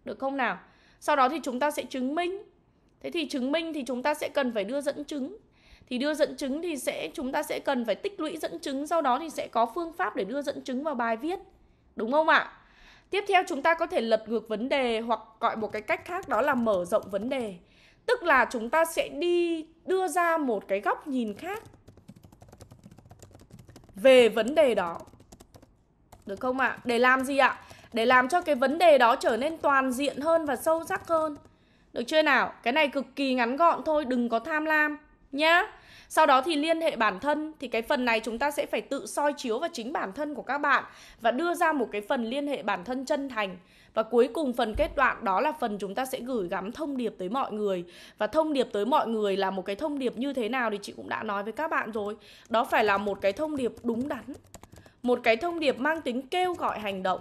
được không nào sau đó thì chúng ta sẽ chứng minh thế thì chứng minh thì chúng ta sẽ cần phải đưa dẫn chứng thì đưa dẫn chứng thì sẽ chúng ta sẽ cần phải tích lũy dẫn chứng sau đó thì sẽ có phương pháp để đưa dẫn chứng vào bài viết đúng không ạ Tiếp theo chúng ta có thể lật ngược vấn đề hoặc gọi một cái cách khác đó là mở rộng vấn đề. Tức là chúng ta sẽ đi đưa ra một cái góc nhìn khác về vấn đề đó. Được không ạ? À? Để làm gì ạ? À? Để làm cho cái vấn đề đó trở nên toàn diện hơn và sâu sắc hơn. Được chưa nào? Cái này cực kỳ ngắn gọn thôi, đừng có tham lam nhá sau đó thì liên hệ bản thân thì cái phần này chúng ta sẽ phải tự soi chiếu vào chính bản thân của các bạn và đưa ra một cái phần liên hệ bản thân chân thành và cuối cùng phần kết đoạn đó là phần chúng ta sẽ gửi gắm thông điệp tới mọi người và thông điệp tới mọi người là một cái thông điệp như thế nào thì chị cũng đã nói với các bạn rồi đó phải là một cái thông điệp đúng đắn một cái thông điệp mang tính kêu gọi hành động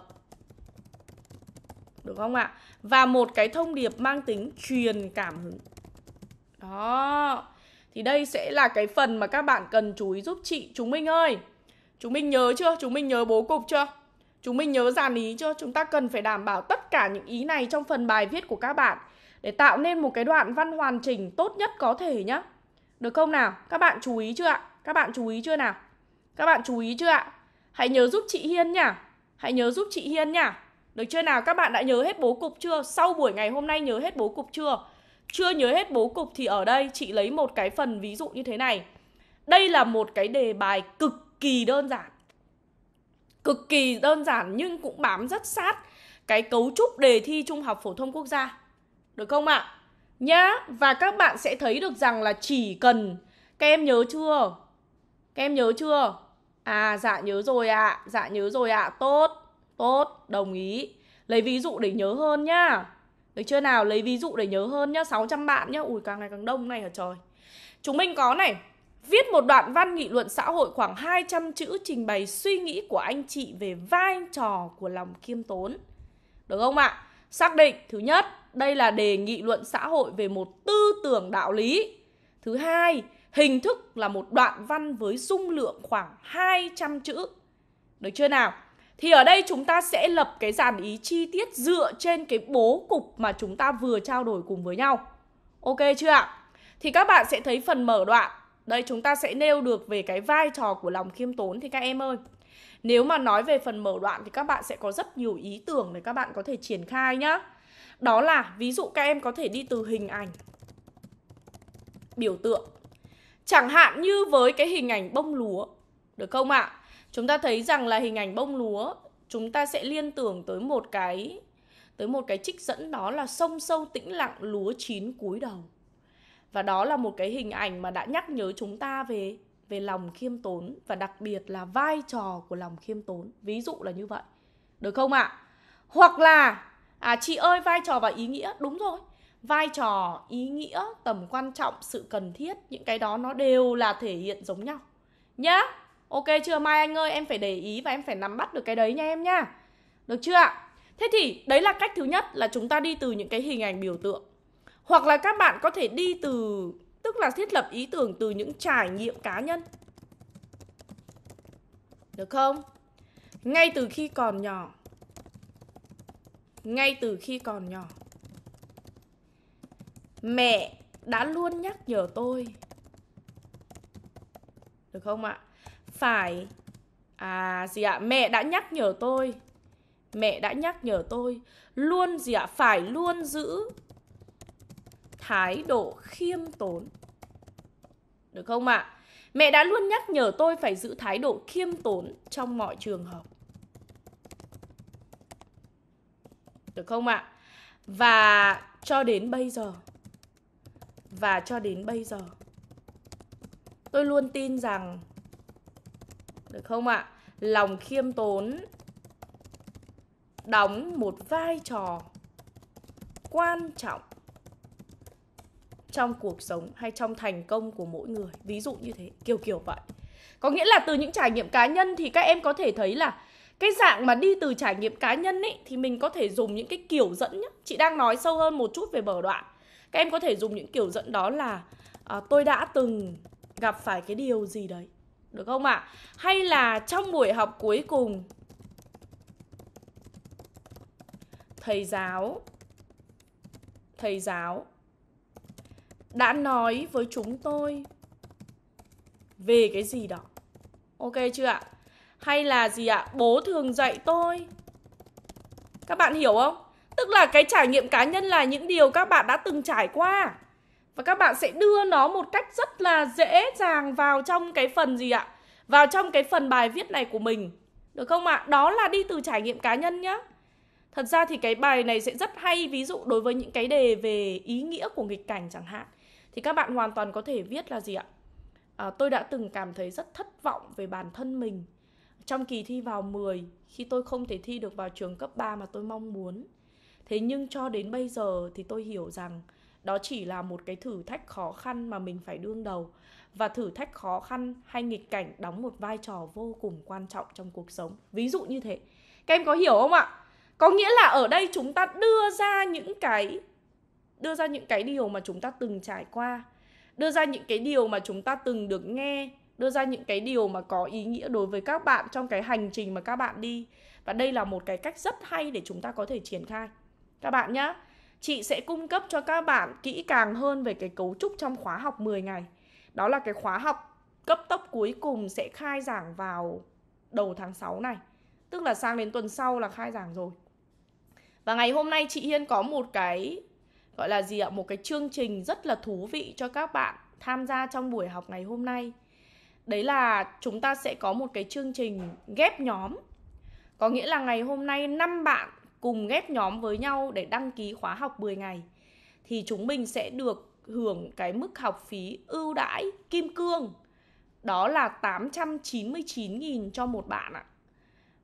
được không ạ và một cái thông điệp mang tính truyền cảm hứng đó thì đây sẽ là cái phần mà các bạn cần chú ý giúp chị Chúng mình ơi Chúng mình nhớ chưa? Chúng mình nhớ bố cục chưa? Chúng mình nhớ dàn ý chưa? Chúng ta cần phải đảm bảo tất cả những ý này trong phần bài viết của các bạn Để tạo nên một cái đoạn văn hoàn chỉnh tốt nhất có thể nhá Được không nào? Các bạn chú ý chưa ạ? Các bạn chú ý chưa nào? Các bạn chú ý chưa ạ? Hãy nhớ giúp chị Hiên nhá Hãy nhớ giúp chị Hiên nhá Được chưa nào? Các bạn đã nhớ hết bố cục chưa? Sau buổi ngày hôm nay nhớ hết bố cục chưa? chưa nhớ hết bố cục thì ở đây chị lấy một cái phần ví dụ như thế này. Đây là một cái đề bài cực kỳ đơn giản. Cực kỳ đơn giản nhưng cũng bám rất sát cái cấu trúc đề thi Trung học phổ thông quốc gia. Được không ạ? Nhá, và các bạn sẽ thấy được rằng là chỉ cần các em nhớ chưa? Các em nhớ chưa? À dạ nhớ rồi ạ, à. dạ nhớ rồi ạ. À. Tốt, tốt, đồng ý. Lấy ví dụ để nhớ hơn nhá. Được chưa nào? Lấy ví dụ để nhớ hơn nhá 600 bạn nhá Ui càng ngày càng đông này hả trời Chúng mình có này Viết một đoạn văn nghị luận xã hội khoảng 200 chữ trình bày suy nghĩ của anh chị về vai trò của lòng khiêm tốn. Được không ạ? Xác định, thứ nhất, đây là đề nghị luận xã hội về một tư tưởng đạo lý. Thứ hai, hình thức là một đoạn văn với dung lượng khoảng 200 chữ. Được chưa nào? Thì ở đây chúng ta sẽ lập cái dàn ý chi tiết dựa trên cái bố cục mà chúng ta vừa trao đổi cùng với nhau. Ok chưa ạ? Thì các bạn sẽ thấy phần mở đoạn. Đây chúng ta sẽ nêu được về cái vai trò của lòng khiêm tốn thì các em ơi. Nếu mà nói về phần mở đoạn thì các bạn sẽ có rất nhiều ý tưởng để các bạn có thể triển khai nhá. Đó là ví dụ các em có thể đi từ hình ảnh biểu tượng. Chẳng hạn như với cái hình ảnh bông lúa, được không ạ? À? chúng ta thấy rằng là hình ảnh bông lúa chúng ta sẽ liên tưởng tới một cái tới một cái trích dẫn đó là sông sâu tĩnh lặng lúa chín cúi đầu và đó là một cái hình ảnh mà đã nhắc nhớ chúng ta về về lòng khiêm tốn và đặc biệt là vai trò của lòng khiêm tốn ví dụ là như vậy được không ạ à? hoặc là à chị ơi vai trò và ý nghĩa đúng rồi vai trò ý nghĩa tầm quan trọng sự cần thiết những cái đó nó đều là thể hiện giống nhau nhá Ok chưa Mai Anh ơi, em phải để ý và em phải nắm bắt được cái đấy nha em nha. Được chưa ạ? Thế thì đấy là cách thứ nhất là chúng ta đi từ những cái hình ảnh biểu tượng. Hoặc là các bạn có thể đi từ tức là thiết lập ý tưởng từ những trải nghiệm cá nhân. Được không? Ngay từ khi còn nhỏ. Ngay từ khi còn nhỏ. Mẹ đã luôn nhắc nhở tôi. Được không ạ? phải à gì ạ à, mẹ đã nhắc nhở tôi mẹ đã nhắc nhở tôi luôn gì ạ à, phải luôn giữ thái độ khiêm tốn được không ạ à? mẹ đã luôn nhắc nhở tôi phải giữ thái độ khiêm tốn trong mọi trường hợp được không ạ và cho đến bây giờ và cho đến bây giờ tôi luôn tin rằng được không ạ? Lòng khiêm tốn đóng một vai trò quan trọng trong cuộc sống hay trong thành công của mỗi người. Ví dụ như thế, kiểu kiểu vậy. Có nghĩa là từ những trải nghiệm cá nhân thì các em có thể thấy là cái dạng mà đi từ trải nghiệm cá nhân ấy thì mình có thể dùng những cái kiểu dẫn nhá. Chị đang nói sâu hơn một chút về bờ đoạn. Các em có thể dùng những kiểu dẫn đó là à, tôi đã từng gặp phải cái điều gì đấy được không ạ? À? Hay là trong buổi học cuối cùng Thầy giáo Thầy giáo Đã nói với chúng tôi Về cái gì đó Ok chưa ạ? Hay là gì ạ? Bố thường dạy tôi Các bạn hiểu không? Tức là cái trải nghiệm cá nhân là những điều các bạn đã từng trải qua và các bạn sẽ đưa nó một cách rất là dễ dàng vào trong cái phần gì ạ? Vào trong cái phần bài viết này của mình. Được không ạ? Đó là đi từ trải nghiệm cá nhân nhá. Thật ra thì cái bài này sẽ rất hay ví dụ đối với những cái đề về ý nghĩa của nghịch cảnh chẳng hạn. Thì các bạn hoàn toàn có thể viết là gì ạ? À, tôi đã từng cảm thấy rất thất vọng về bản thân mình trong kỳ thi vào 10 khi tôi không thể thi được vào trường cấp 3 mà tôi mong muốn. Thế nhưng cho đến bây giờ thì tôi hiểu rằng đó chỉ là một cái thử thách khó khăn mà mình phải đương đầu và thử thách khó khăn hay nghịch cảnh đóng một vai trò vô cùng quan trọng trong cuộc sống ví dụ như thế các em có hiểu không ạ có nghĩa là ở đây chúng ta đưa ra những cái đưa ra những cái điều mà chúng ta từng trải qua đưa ra những cái điều mà chúng ta từng được nghe đưa ra những cái điều mà có ý nghĩa đối với các bạn trong cái hành trình mà các bạn đi và đây là một cái cách rất hay để chúng ta có thể triển khai các bạn nhé chị sẽ cung cấp cho các bạn kỹ càng hơn về cái cấu trúc trong khóa học 10 ngày. Đó là cái khóa học cấp tốc cuối cùng sẽ khai giảng vào đầu tháng 6 này. Tức là sang đến tuần sau là khai giảng rồi. Và ngày hôm nay chị Hiên có một cái gọi là gì ạ? Một cái chương trình rất là thú vị cho các bạn tham gia trong buổi học ngày hôm nay. Đấy là chúng ta sẽ có một cái chương trình ghép nhóm. Có nghĩa là ngày hôm nay 5 bạn cùng ghép nhóm với nhau để đăng ký khóa học 10 ngày thì chúng mình sẽ được hưởng cái mức học phí ưu đãi kim cương đó là 899.000 cho một bạn ạ.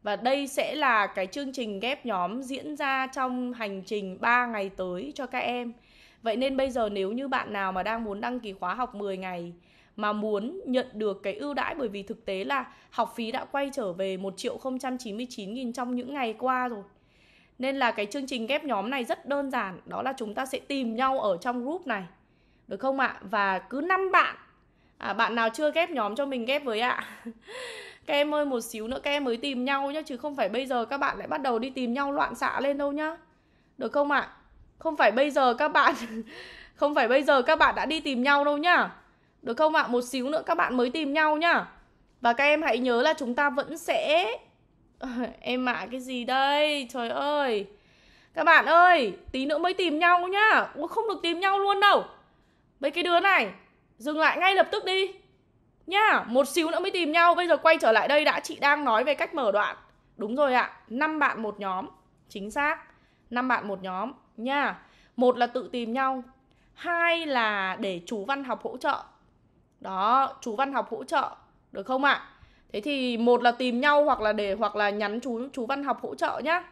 Và đây sẽ là cái chương trình ghép nhóm diễn ra trong hành trình 3 ngày tới cho các em. Vậy nên bây giờ nếu như bạn nào mà đang muốn đăng ký khóa học 10 ngày mà muốn nhận được cái ưu đãi bởi vì thực tế là học phí đã quay trở về 1 triệu 099 nghìn trong những ngày qua rồi nên là cái chương trình ghép nhóm này rất đơn giản đó là chúng ta sẽ tìm nhau ở trong group này được không ạ à? và cứ 5 bạn à, bạn nào chưa ghép nhóm cho mình ghép với ạ à. các em ơi một xíu nữa các em mới tìm nhau nhá chứ không phải bây giờ các bạn lại bắt đầu đi tìm nhau loạn xạ lên đâu nhá được không ạ à? không phải bây giờ các bạn không phải bây giờ các bạn đã đi tìm nhau đâu nhá được không ạ à? một xíu nữa các bạn mới tìm nhau nhá và các em hãy nhớ là chúng ta vẫn sẽ em mạ cái gì đây trời ơi các bạn ơi tí nữa mới tìm nhau nhá không được tìm nhau luôn đâu mấy cái đứa này dừng lại ngay lập tức đi nhá một xíu nữa mới tìm nhau bây giờ quay trở lại đây đã chị đang nói về cách mở đoạn đúng rồi ạ năm bạn một nhóm chính xác năm bạn một nhóm nha một là tự tìm nhau hai là để chú văn học hỗ trợ đó chú văn học hỗ trợ được không ạ thế thì một là tìm nhau hoặc là để hoặc là nhắn chú chú văn học hỗ trợ nhá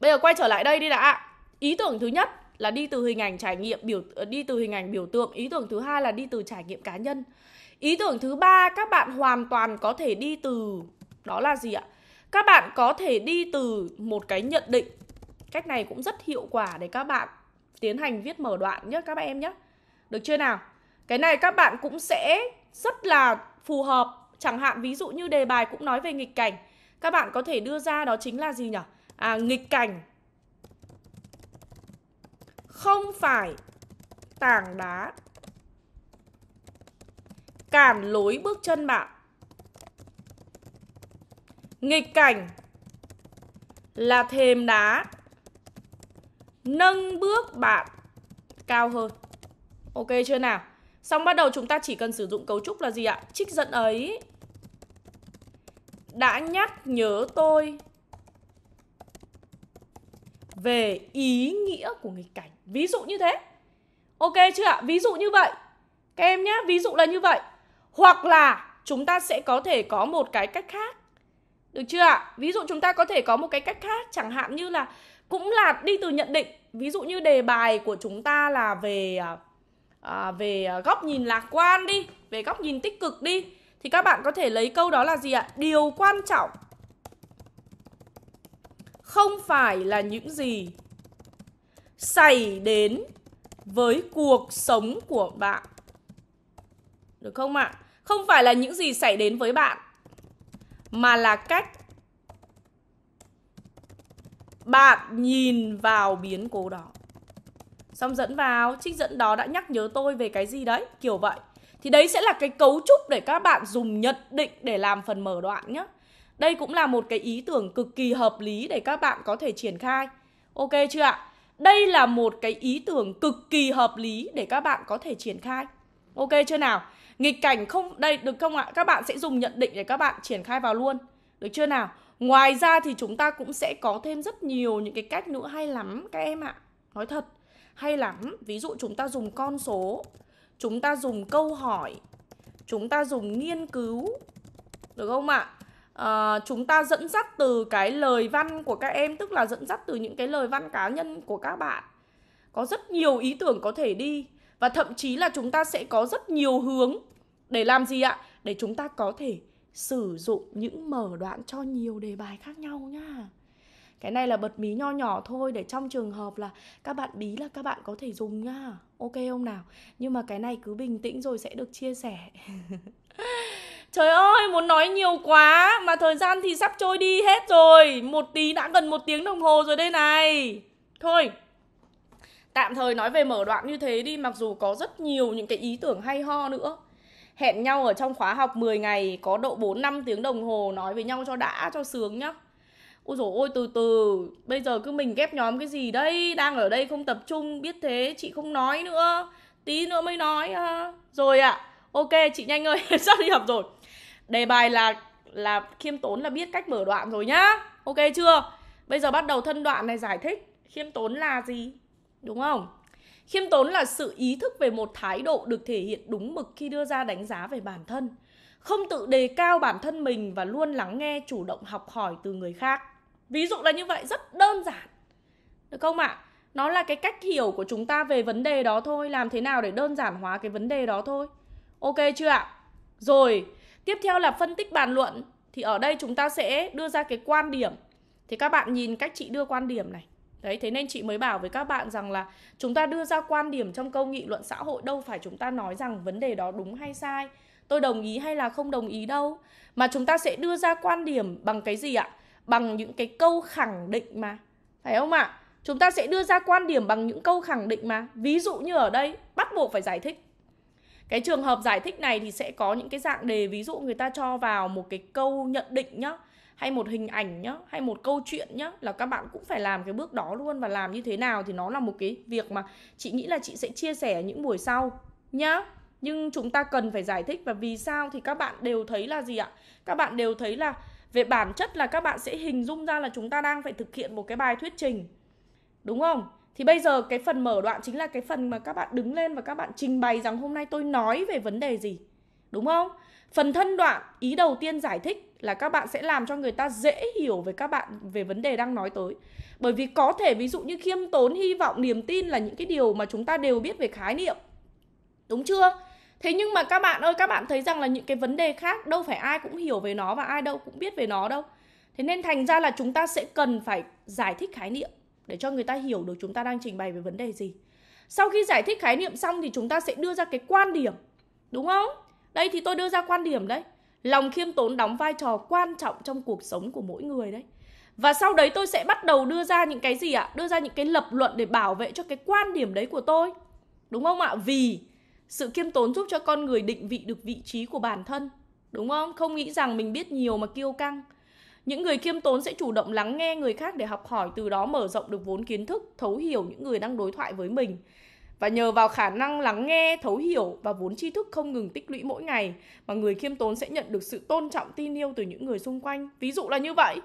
bây giờ quay trở lại đây đi đã ý tưởng thứ nhất là đi từ hình ảnh trải nghiệm biểu ờ, đi từ hình ảnh biểu tượng ý tưởng thứ hai là đi từ trải nghiệm cá nhân ý tưởng thứ ba các bạn hoàn toàn có thể đi từ đó là gì ạ các bạn có thể đi từ một cái nhận định cách này cũng rất hiệu quả để các bạn tiến hành viết mở đoạn nhé các bạn em nhé được chưa nào cái này các bạn cũng sẽ rất là phù hợp Chẳng hạn ví dụ như đề bài cũng nói về nghịch cảnh. Các bạn có thể đưa ra đó chính là gì nhỉ? À, nghịch cảnh không phải tảng đá cản lối bước chân bạn. Nghịch cảnh là thềm đá nâng bước bạn cao hơn. Ok chưa nào? Xong bắt đầu chúng ta chỉ cần sử dụng cấu trúc là gì ạ? Trích dẫn ấy đã nhắc nhớ tôi về ý nghĩa của nghịch cảnh. Ví dụ như thế. Ok chưa ạ? Ví dụ như vậy. Các em nhé, ví dụ là như vậy. Hoặc là chúng ta sẽ có thể có một cái cách khác. Được chưa ạ? Ví dụ chúng ta có thể có một cái cách khác chẳng hạn như là cũng là đi từ nhận định. Ví dụ như đề bài của chúng ta là về à, à về à, góc nhìn lạc quan đi, về góc nhìn tích cực đi thì các bạn có thể lấy câu đó là gì ạ? Điều quan trọng không phải là những gì xảy đến với cuộc sống của bạn. Được không ạ? Không phải là những gì xảy đến với bạn mà là cách bạn nhìn vào biến cố đó. Xong dẫn vào, trích dẫn đó đã nhắc nhớ tôi về cái gì đấy, kiểu vậy. Thì đấy sẽ là cái cấu trúc để các bạn dùng nhận định để làm phần mở đoạn nhé. Đây cũng là một cái ý tưởng cực kỳ hợp lý để các bạn có thể triển khai. Ok chưa ạ? Đây là một cái ý tưởng cực kỳ hợp lý để các bạn có thể triển khai. Ok chưa nào? Nghịch cảnh không đây được không ạ? Các bạn sẽ dùng nhận định để các bạn triển khai vào luôn. Được chưa nào? Ngoài ra thì chúng ta cũng sẽ có thêm rất nhiều những cái cách nữa hay lắm các em ạ. Nói thật, hay lắm. Ví dụ chúng ta dùng con số chúng ta dùng câu hỏi chúng ta dùng nghiên cứu được không ạ à, chúng ta dẫn dắt từ cái lời văn của các em tức là dẫn dắt từ những cái lời văn cá nhân của các bạn có rất nhiều ý tưởng có thể đi và thậm chí là chúng ta sẽ có rất nhiều hướng để làm gì ạ để chúng ta có thể sử dụng những mở đoạn cho nhiều đề bài khác nhau nha cái này là bật mí nho nhỏ thôi để trong trường hợp là các bạn bí là các bạn có thể dùng nhá ok không nào nhưng mà cái này cứ bình tĩnh rồi sẽ được chia sẻ Trời ơi, muốn nói nhiều quá Mà thời gian thì sắp trôi đi hết rồi Một tí đã gần một tiếng đồng hồ rồi đây này Thôi Tạm thời nói về mở đoạn như thế đi Mặc dù có rất nhiều những cái ý tưởng hay ho nữa Hẹn nhau ở trong khóa học 10 ngày Có độ 4-5 tiếng đồng hồ Nói với nhau cho đã, cho sướng nhá ôi dồi ôi từ từ bây giờ cứ mình ghép nhóm cái gì đây đang ở đây không tập trung biết thế chị không nói nữa tí nữa mới nói à. rồi ạ à. ok chị nhanh ơi sắp đi học rồi đề bài là là khiêm tốn là biết cách mở đoạn rồi nhá ok chưa bây giờ bắt đầu thân đoạn này giải thích khiêm tốn là gì đúng không khiêm tốn là sự ý thức về một thái độ được thể hiện đúng mực khi đưa ra đánh giá về bản thân không tự đề cao bản thân mình và luôn lắng nghe chủ động học hỏi từ người khác ví dụ là như vậy rất đơn giản được không ạ à? nó là cái cách hiểu của chúng ta về vấn đề đó thôi làm thế nào để đơn giản hóa cái vấn đề đó thôi ok chưa ạ rồi tiếp theo là phân tích bàn luận thì ở đây chúng ta sẽ đưa ra cái quan điểm thì các bạn nhìn cách chị đưa quan điểm này đấy thế nên chị mới bảo với các bạn rằng là chúng ta đưa ra quan điểm trong câu nghị luận xã hội đâu phải chúng ta nói rằng vấn đề đó đúng hay sai tôi đồng ý hay là không đồng ý đâu mà chúng ta sẽ đưa ra quan điểm bằng cái gì ạ bằng những cái câu khẳng định mà phải không ạ chúng ta sẽ đưa ra quan điểm bằng những câu khẳng định mà ví dụ như ở đây bắt buộc phải giải thích cái trường hợp giải thích này thì sẽ có những cái dạng đề ví dụ người ta cho vào một cái câu nhận định nhá hay một hình ảnh nhá hay một câu chuyện nhá là các bạn cũng phải làm cái bước đó luôn và làm như thế nào thì nó là một cái việc mà chị nghĩ là chị sẽ chia sẻ những buổi sau nhá nhưng chúng ta cần phải giải thích và vì sao thì các bạn đều thấy là gì ạ các bạn đều thấy là về bản chất là các bạn sẽ hình dung ra là chúng ta đang phải thực hiện một cái bài thuyết trình đúng không thì bây giờ cái phần mở đoạn chính là cái phần mà các bạn đứng lên và các bạn trình bày rằng hôm nay tôi nói về vấn đề gì đúng không phần thân đoạn ý đầu tiên giải thích là các bạn sẽ làm cho người ta dễ hiểu về các bạn về vấn đề đang nói tới bởi vì có thể ví dụ như khiêm tốn hy vọng niềm tin là những cái điều mà chúng ta đều biết về khái niệm đúng chưa thế nhưng mà các bạn ơi các bạn thấy rằng là những cái vấn đề khác đâu phải ai cũng hiểu về nó và ai đâu cũng biết về nó đâu thế nên thành ra là chúng ta sẽ cần phải giải thích khái niệm để cho người ta hiểu được chúng ta đang trình bày về vấn đề gì sau khi giải thích khái niệm xong thì chúng ta sẽ đưa ra cái quan điểm đúng không đây thì tôi đưa ra quan điểm đấy lòng khiêm tốn đóng vai trò quan trọng trong cuộc sống của mỗi người đấy và sau đấy tôi sẽ bắt đầu đưa ra những cái gì ạ đưa ra những cái lập luận để bảo vệ cho cái quan điểm đấy của tôi đúng không ạ vì sự kiêm tốn giúp cho con người định vị được vị trí của bản thân đúng không không nghĩ rằng mình biết nhiều mà kiêu căng những người kiêm tốn sẽ chủ động lắng nghe người khác để học hỏi từ đó mở rộng được vốn kiến thức thấu hiểu những người đang đối thoại với mình và nhờ vào khả năng lắng nghe thấu hiểu và vốn tri thức không ngừng tích lũy mỗi ngày mà người khiêm tốn sẽ nhận được sự tôn trọng tin yêu từ những người xung quanh ví dụ là như vậy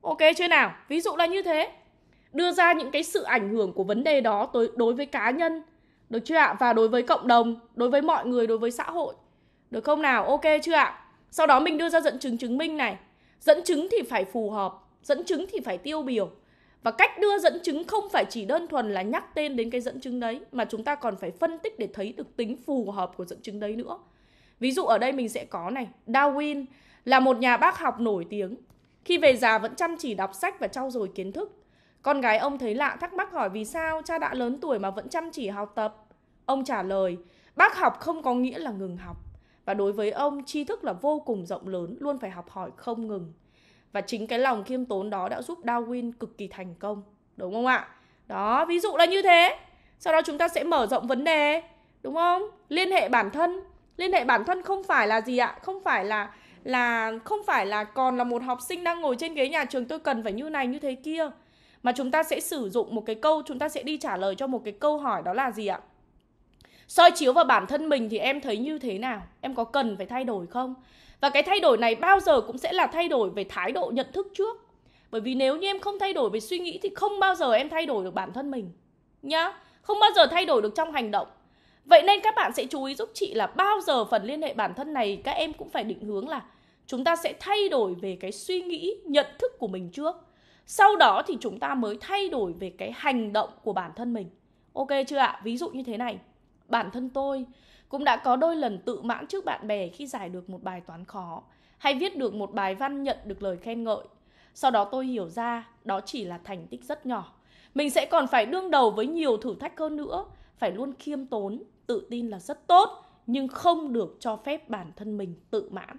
ok chưa nào ví dụ là như thế đưa ra những cái sự ảnh hưởng của vấn đề đó tới đối với cá nhân được chưa ạ? Và đối với cộng đồng, đối với mọi người, đối với xã hội. Được không nào? Ok chưa ạ? Sau đó mình đưa ra dẫn chứng chứng minh này. Dẫn chứng thì phải phù hợp, dẫn chứng thì phải tiêu biểu. Và cách đưa dẫn chứng không phải chỉ đơn thuần là nhắc tên đến cái dẫn chứng đấy mà chúng ta còn phải phân tích để thấy được tính phù hợp của dẫn chứng đấy nữa. Ví dụ ở đây mình sẽ có này, Darwin là một nhà bác học nổi tiếng. Khi về già vẫn chăm chỉ đọc sách và trau dồi kiến thức. Con gái ông thấy lạ thắc mắc hỏi vì sao cha đã lớn tuổi mà vẫn chăm chỉ học tập. Ông trả lời, bác học không có nghĩa là ngừng học. Và đối với ông, tri thức là vô cùng rộng lớn, luôn phải học hỏi không ngừng. Và chính cái lòng khiêm tốn đó đã giúp Darwin cực kỳ thành công. Đúng không ạ? Đó, ví dụ là như thế. Sau đó chúng ta sẽ mở rộng vấn đề, đúng không? Liên hệ bản thân. Liên hệ bản thân không phải là gì ạ? Không phải là là không phải là còn là một học sinh đang ngồi trên ghế nhà trường tôi cần phải như này như thế kia mà chúng ta sẽ sử dụng một cái câu chúng ta sẽ đi trả lời cho một cái câu hỏi đó là gì ạ soi chiếu vào bản thân mình thì em thấy như thế nào em có cần phải thay đổi không và cái thay đổi này bao giờ cũng sẽ là thay đổi về thái độ nhận thức trước bởi vì nếu như em không thay đổi về suy nghĩ thì không bao giờ em thay đổi được bản thân mình nhá không bao giờ thay đổi được trong hành động vậy nên các bạn sẽ chú ý giúp chị là bao giờ phần liên hệ bản thân này các em cũng phải định hướng là chúng ta sẽ thay đổi về cái suy nghĩ nhận thức của mình trước sau đó thì chúng ta mới thay đổi về cái hành động của bản thân mình ok chưa ạ ví dụ như thế này bản thân tôi cũng đã có đôi lần tự mãn trước bạn bè khi giải được một bài toán khó hay viết được một bài văn nhận được lời khen ngợi sau đó tôi hiểu ra đó chỉ là thành tích rất nhỏ mình sẽ còn phải đương đầu với nhiều thử thách hơn nữa phải luôn khiêm tốn tự tin là rất tốt nhưng không được cho phép bản thân mình tự mãn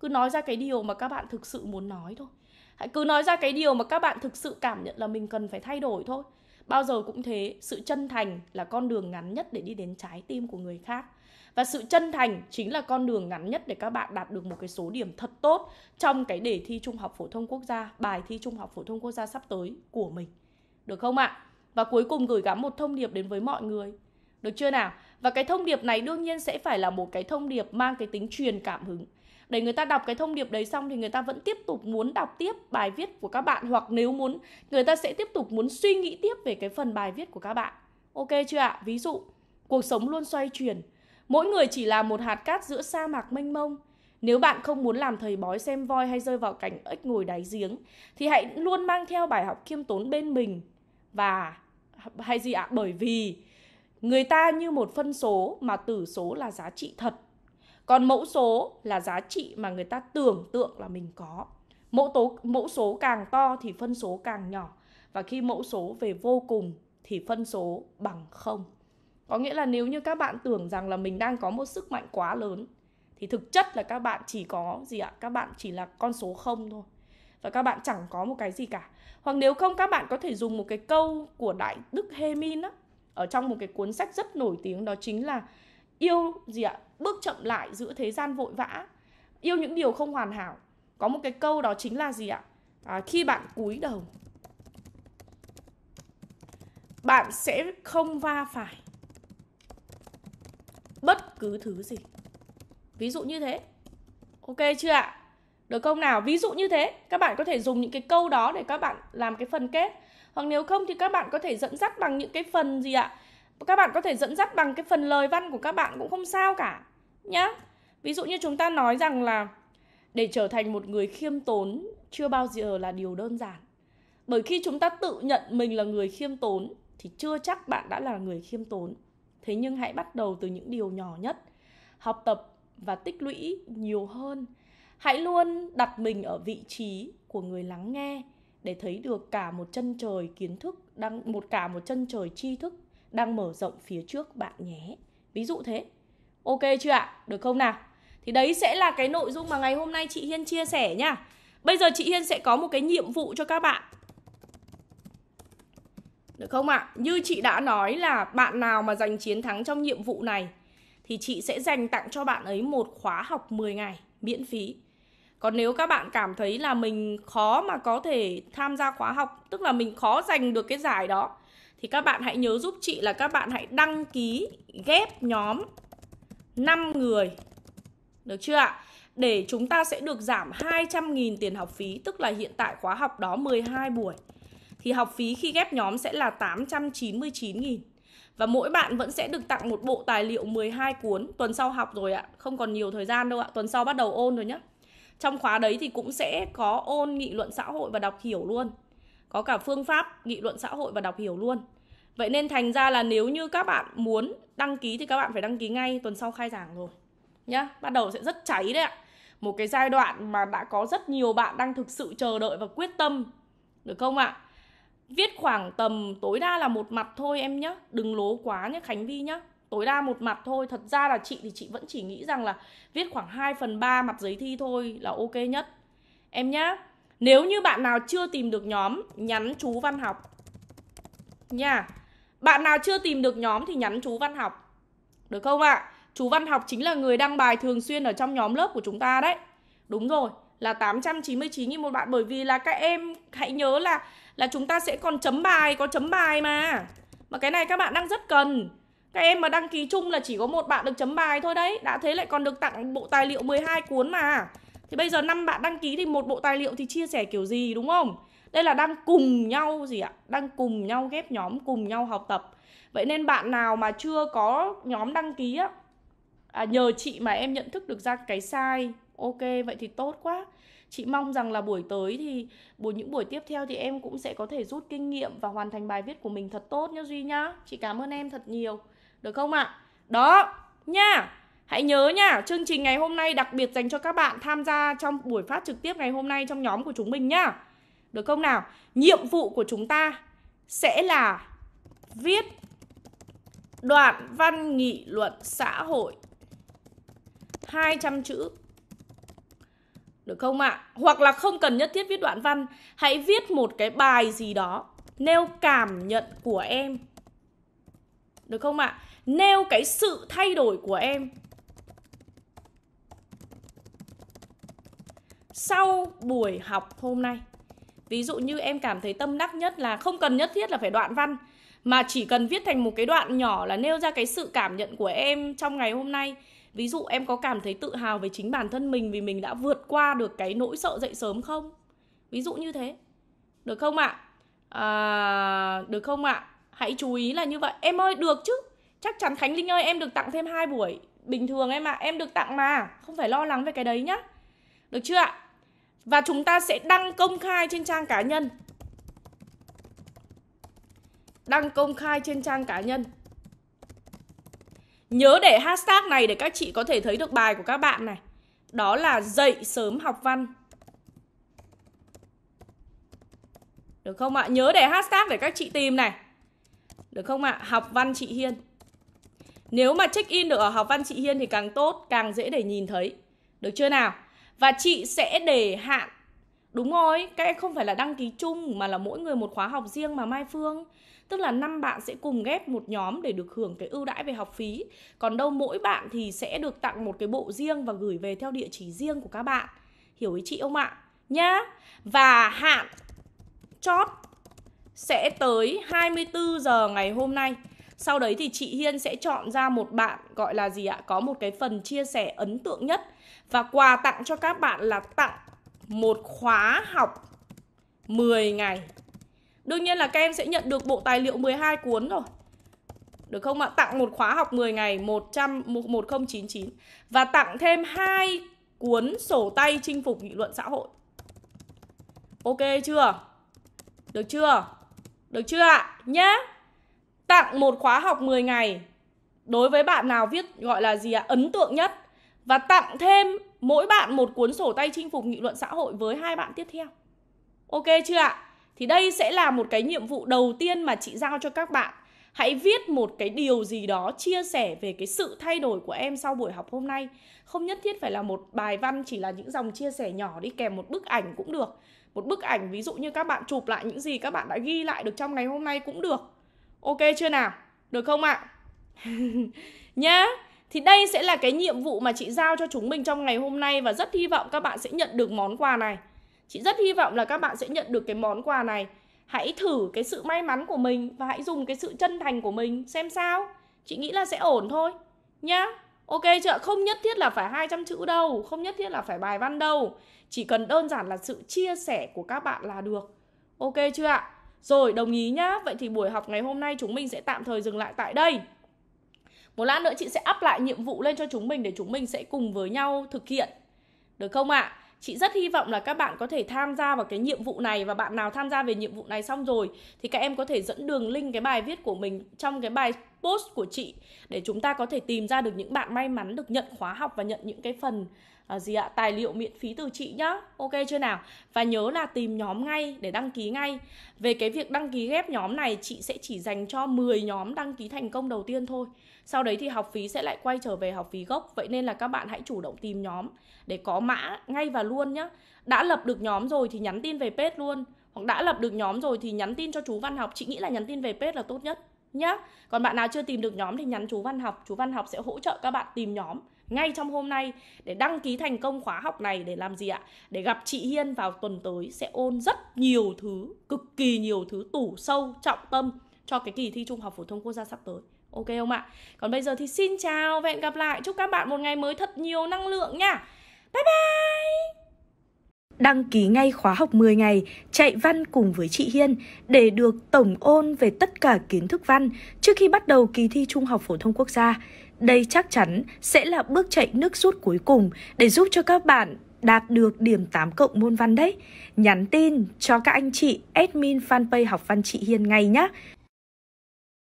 cứ nói ra cái điều mà các bạn thực sự muốn nói thôi hãy cứ nói ra cái điều mà các bạn thực sự cảm nhận là mình cần phải thay đổi thôi bao giờ cũng thế sự chân thành là con đường ngắn nhất để đi đến trái tim của người khác và sự chân thành chính là con đường ngắn nhất để các bạn đạt được một cái số điểm thật tốt trong cái đề thi trung học phổ thông quốc gia bài thi trung học phổ thông quốc gia sắp tới của mình được không ạ và cuối cùng gửi gắm một thông điệp đến với mọi người được chưa nào và cái thông điệp này đương nhiên sẽ phải là một cái thông điệp mang cái tính truyền cảm hứng để người ta đọc cái thông điệp đấy xong thì người ta vẫn tiếp tục muốn đọc tiếp bài viết của các bạn hoặc nếu muốn người ta sẽ tiếp tục muốn suy nghĩ tiếp về cái phần bài viết của các bạn ok chưa ạ ví dụ cuộc sống luôn xoay chuyển mỗi người chỉ là một hạt cát giữa sa mạc mênh mông nếu bạn không muốn làm thầy bói xem voi hay rơi vào cảnh ếch ngồi đáy giếng thì hãy luôn mang theo bài học khiêm tốn bên mình và hay gì ạ bởi vì người ta như một phân số mà tử số là giá trị thật còn mẫu số là giá trị mà người ta tưởng tượng là mình có mẫu tố mẫu số càng to thì phân số càng nhỏ và khi mẫu số về vô cùng thì phân số bằng không có nghĩa là nếu như các bạn tưởng rằng là mình đang có một sức mạnh quá lớn thì thực chất là các bạn chỉ có gì ạ các bạn chỉ là con số không thôi và các bạn chẳng có một cái gì cả hoặc nếu không các bạn có thể dùng một cái câu của đại đức hemin á ở trong một cái cuốn sách rất nổi tiếng đó chính là yêu gì ạ bước chậm lại giữa thế gian vội vã yêu những điều không hoàn hảo có một cái câu đó chính là gì ạ à, khi bạn cúi đầu bạn sẽ không va phải bất cứ thứ gì ví dụ như thế ok chưa ạ được không nào ví dụ như thế các bạn có thể dùng những cái câu đó để các bạn làm cái phần kết hoặc nếu không thì các bạn có thể dẫn dắt bằng những cái phần gì ạ các bạn có thể dẫn dắt bằng cái phần lời văn của các bạn cũng không sao cả nhá ví dụ như chúng ta nói rằng là để trở thành một người khiêm tốn chưa bao giờ là điều đơn giản bởi khi chúng ta tự nhận mình là người khiêm tốn thì chưa chắc bạn đã là người khiêm tốn thế nhưng hãy bắt đầu từ những điều nhỏ nhất học tập và tích lũy nhiều hơn hãy luôn đặt mình ở vị trí của người lắng nghe để thấy được cả một chân trời kiến thức đang một cả một chân trời tri thức đang mở rộng phía trước bạn nhé. Ví dụ thế. Ok chưa ạ? Được không nào? Thì đấy sẽ là cái nội dung mà ngày hôm nay chị Hiên chia sẻ nhá. Bây giờ chị Hiên sẽ có một cái nhiệm vụ cho các bạn. Được không ạ? Như chị đã nói là bạn nào mà giành chiến thắng trong nhiệm vụ này thì chị sẽ dành tặng cho bạn ấy một khóa học 10 ngày miễn phí. Còn nếu các bạn cảm thấy là mình khó mà có thể tham gia khóa học, tức là mình khó giành được cái giải đó thì các bạn hãy nhớ giúp chị là các bạn hãy đăng ký ghép nhóm 5 người. Được chưa ạ? Để chúng ta sẽ được giảm 200.000 tiền học phí, tức là hiện tại khóa học đó 12 buổi. Thì học phí khi ghép nhóm sẽ là 899.000. Và mỗi bạn vẫn sẽ được tặng một bộ tài liệu 12 cuốn Tuần sau học rồi ạ, không còn nhiều thời gian đâu ạ Tuần sau bắt đầu ôn rồi nhé Trong khóa đấy thì cũng sẽ có ôn nghị luận xã hội và đọc hiểu luôn có cả phương pháp nghị luận xã hội và đọc hiểu luôn vậy nên thành ra là nếu như các bạn muốn đăng ký thì các bạn phải đăng ký ngay tuần sau khai giảng rồi nhá bắt đầu sẽ rất cháy đấy ạ một cái giai đoạn mà đã có rất nhiều bạn đang thực sự chờ đợi và quyết tâm được không ạ viết khoảng tầm tối đa là một mặt thôi em nhé đừng lố quá nhé khánh vi nhé tối đa một mặt thôi thật ra là chị thì chị vẫn chỉ nghĩ rằng là viết khoảng 2 phần ba mặt giấy thi thôi là ok nhất em nhá nếu như bạn nào chưa tìm được nhóm Nhắn chú văn học Nha Bạn nào chưa tìm được nhóm thì nhắn chú văn học Được không ạ? À? Chú văn học chính là người đăng bài thường xuyên Ở trong nhóm lớp của chúng ta đấy Đúng rồi là 899 nghìn một bạn bởi vì là các em hãy nhớ là là chúng ta sẽ còn chấm bài có chấm bài mà mà cái này các bạn đang rất cần các em mà đăng ký chung là chỉ có một bạn được chấm bài thôi đấy đã thế lại còn được tặng bộ tài liệu 12 cuốn mà thì bây giờ năm bạn đăng ký thì một bộ tài liệu thì chia sẻ kiểu gì đúng không? Đây là đang cùng nhau gì ạ? Đang cùng nhau ghép nhóm, cùng nhau học tập. Vậy nên bạn nào mà chưa có nhóm đăng ký á, à, nhờ chị mà em nhận thức được ra cái sai. Ok, vậy thì tốt quá. Chị mong rằng là buổi tới thì buổi những buổi tiếp theo thì em cũng sẽ có thể rút kinh nghiệm và hoàn thành bài viết của mình thật tốt nhá Duy nhá. Chị cảm ơn em thật nhiều. Được không ạ? À? Đó, nha. Hãy nhớ nha, chương trình ngày hôm nay đặc biệt dành cho các bạn tham gia trong buổi phát trực tiếp ngày hôm nay trong nhóm của chúng mình nhá. Được không nào? Nhiệm vụ của chúng ta sẽ là viết đoạn văn nghị luận xã hội 200 chữ. Được không ạ? À? Hoặc là không cần nhất thiết viết đoạn văn, hãy viết một cái bài gì đó nêu cảm nhận của em. Được không ạ? À? Nêu cái sự thay đổi của em sau buổi học hôm nay ví dụ như em cảm thấy tâm đắc nhất là không cần nhất thiết là phải đoạn văn mà chỉ cần viết thành một cái đoạn nhỏ là nêu ra cái sự cảm nhận của em trong ngày hôm nay ví dụ em có cảm thấy tự hào về chính bản thân mình vì mình đã vượt qua được cái nỗi sợ dậy sớm không ví dụ như thế được không ạ à, được không ạ hãy chú ý là như vậy em ơi được chứ chắc chắn khánh linh ơi em được tặng thêm hai buổi bình thường em ạ à. em được tặng mà không phải lo lắng về cái đấy nhá được chưa ạ và chúng ta sẽ đăng công khai trên trang cá nhân Đăng công khai trên trang cá nhân Nhớ để hashtag này để các chị có thể thấy được bài của các bạn này Đó là dậy sớm học văn Được không ạ? Nhớ để hashtag để các chị tìm này Được không ạ? Học văn chị Hiên Nếu mà check in được ở học văn chị Hiên thì càng tốt Càng dễ để nhìn thấy Được chưa nào? và chị sẽ để hạn Đúng rồi, các em không phải là đăng ký chung mà là mỗi người một khóa học riêng mà Mai Phương. Tức là năm bạn sẽ cùng ghép một nhóm để được hưởng cái ưu đãi về học phí. Còn đâu mỗi bạn thì sẽ được tặng một cái bộ riêng và gửi về theo địa chỉ riêng của các bạn. Hiểu ý chị không ạ? Nhá. Và hạn chót sẽ tới 24 giờ ngày hôm nay. Sau đấy thì chị Hiên sẽ chọn ra một bạn gọi là gì ạ? Có một cái phần chia sẻ ấn tượng nhất và quà tặng cho các bạn là tặng một khóa học 10 ngày Đương nhiên là các em sẽ nhận được bộ tài liệu 12 cuốn rồi được không ạ? Tặng một khóa học 10 ngày 100 1099 và tặng thêm hai cuốn sổ tay chinh phục nghị luận xã hội. Ok chưa? Được chưa? Được chưa ạ? Nhá. Tặng một khóa học 10 ngày. Đối với bạn nào viết gọi là gì ạ? Ấn tượng nhất và tặng thêm mỗi bạn một cuốn sổ tay chinh phục nghị luận xã hội với hai bạn tiếp theo. Ok chưa ạ? Thì đây sẽ là một cái nhiệm vụ đầu tiên mà chị giao cho các bạn. Hãy viết một cái điều gì đó chia sẻ về cái sự thay đổi của em sau buổi học hôm nay. Không nhất thiết phải là một bài văn chỉ là những dòng chia sẻ nhỏ đi kèm một bức ảnh cũng được. Một bức ảnh ví dụ như các bạn chụp lại những gì các bạn đã ghi lại được trong ngày hôm nay cũng được. Ok chưa nào? Được không ạ? À? Nhá. Thì đây sẽ là cái nhiệm vụ mà chị giao cho chúng mình trong ngày hôm nay và rất hy vọng các bạn sẽ nhận được món quà này. Chị rất hy vọng là các bạn sẽ nhận được cái món quà này. Hãy thử cái sự may mắn của mình và hãy dùng cái sự chân thành của mình xem sao. Chị nghĩ là sẽ ổn thôi. Nhá. Ok chưa? Không nhất thiết là phải 200 chữ đâu, không nhất thiết là phải bài văn đâu. Chỉ cần đơn giản là sự chia sẻ của các bạn là được. Ok chưa ạ? Rồi, đồng ý nhá. Vậy thì buổi học ngày hôm nay chúng mình sẽ tạm thời dừng lại tại đây một lát nữa chị sẽ up lại nhiệm vụ lên cho chúng mình để chúng mình sẽ cùng với nhau thực hiện được không ạ à? Chị rất hy vọng là các bạn có thể tham gia vào cái nhiệm vụ này và bạn nào tham gia về nhiệm vụ này xong rồi thì các em có thể dẫn đường link cái bài viết của mình trong cái bài post của chị để chúng ta có thể tìm ra được những bạn may mắn được nhận khóa học và nhận những cái phần uh, gì ạ tài liệu miễn phí từ chị nhá ok chưa nào và nhớ là tìm nhóm ngay để đăng ký ngay về cái việc đăng ký ghép nhóm này chị sẽ chỉ dành cho 10 nhóm đăng ký thành công đầu tiên thôi sau đấy thì học phí sẽ lại quay trở về học phí gốc vậy nên là các bạn hãy chủ động tìm nhóm để có mã ngay và luôn nhá đã lập được nhóm rồi thì nhắn tin về page luôn hoặc đã lập được nhóm rồi thì nhắn tin cho chú văn học chị nghĩ là nhắn tin về page là tốt nhất nhá còn bạn nào chưa tìm được nhóm thì nhắn chú văn học chú văn học sẽ hỗ trợ các bạn tìm nhóm ngay trong hôm nay để đăng ký thành công khóa học này để làm gì ạ? Để gặp chị Hiên vào tuần tới sẽ ôn rất nhiều thứ, cực kỳ nhiều thứ tủ sâu, trọng tâm cho cái kỳ thi Trung học Phổ thông Quốc gia sắp tới. Ok không ạ? Còn bây giờ thì xin chào và hẹn gặp lại. Chúc các bạn một ngày mới thật nhiều năng lượng nha. Bye bye! Đăng ký ngay khóa học 10 ngày chạy văn cùng với chị Hiên để được tổng ôn về tất cả kiến thức văn trước khi bắt đầu kỳ thi Trung học Phổ thông Quốc gia. Đây chắc chắn sẽ là bước chạy nước rút cuối cùng để giúp cho các bạn đạt được điểm 8 cộng môn văn đấy. Nhắn tin cho các anh chị admin fanpage học văn chị Hiền ngay nhé.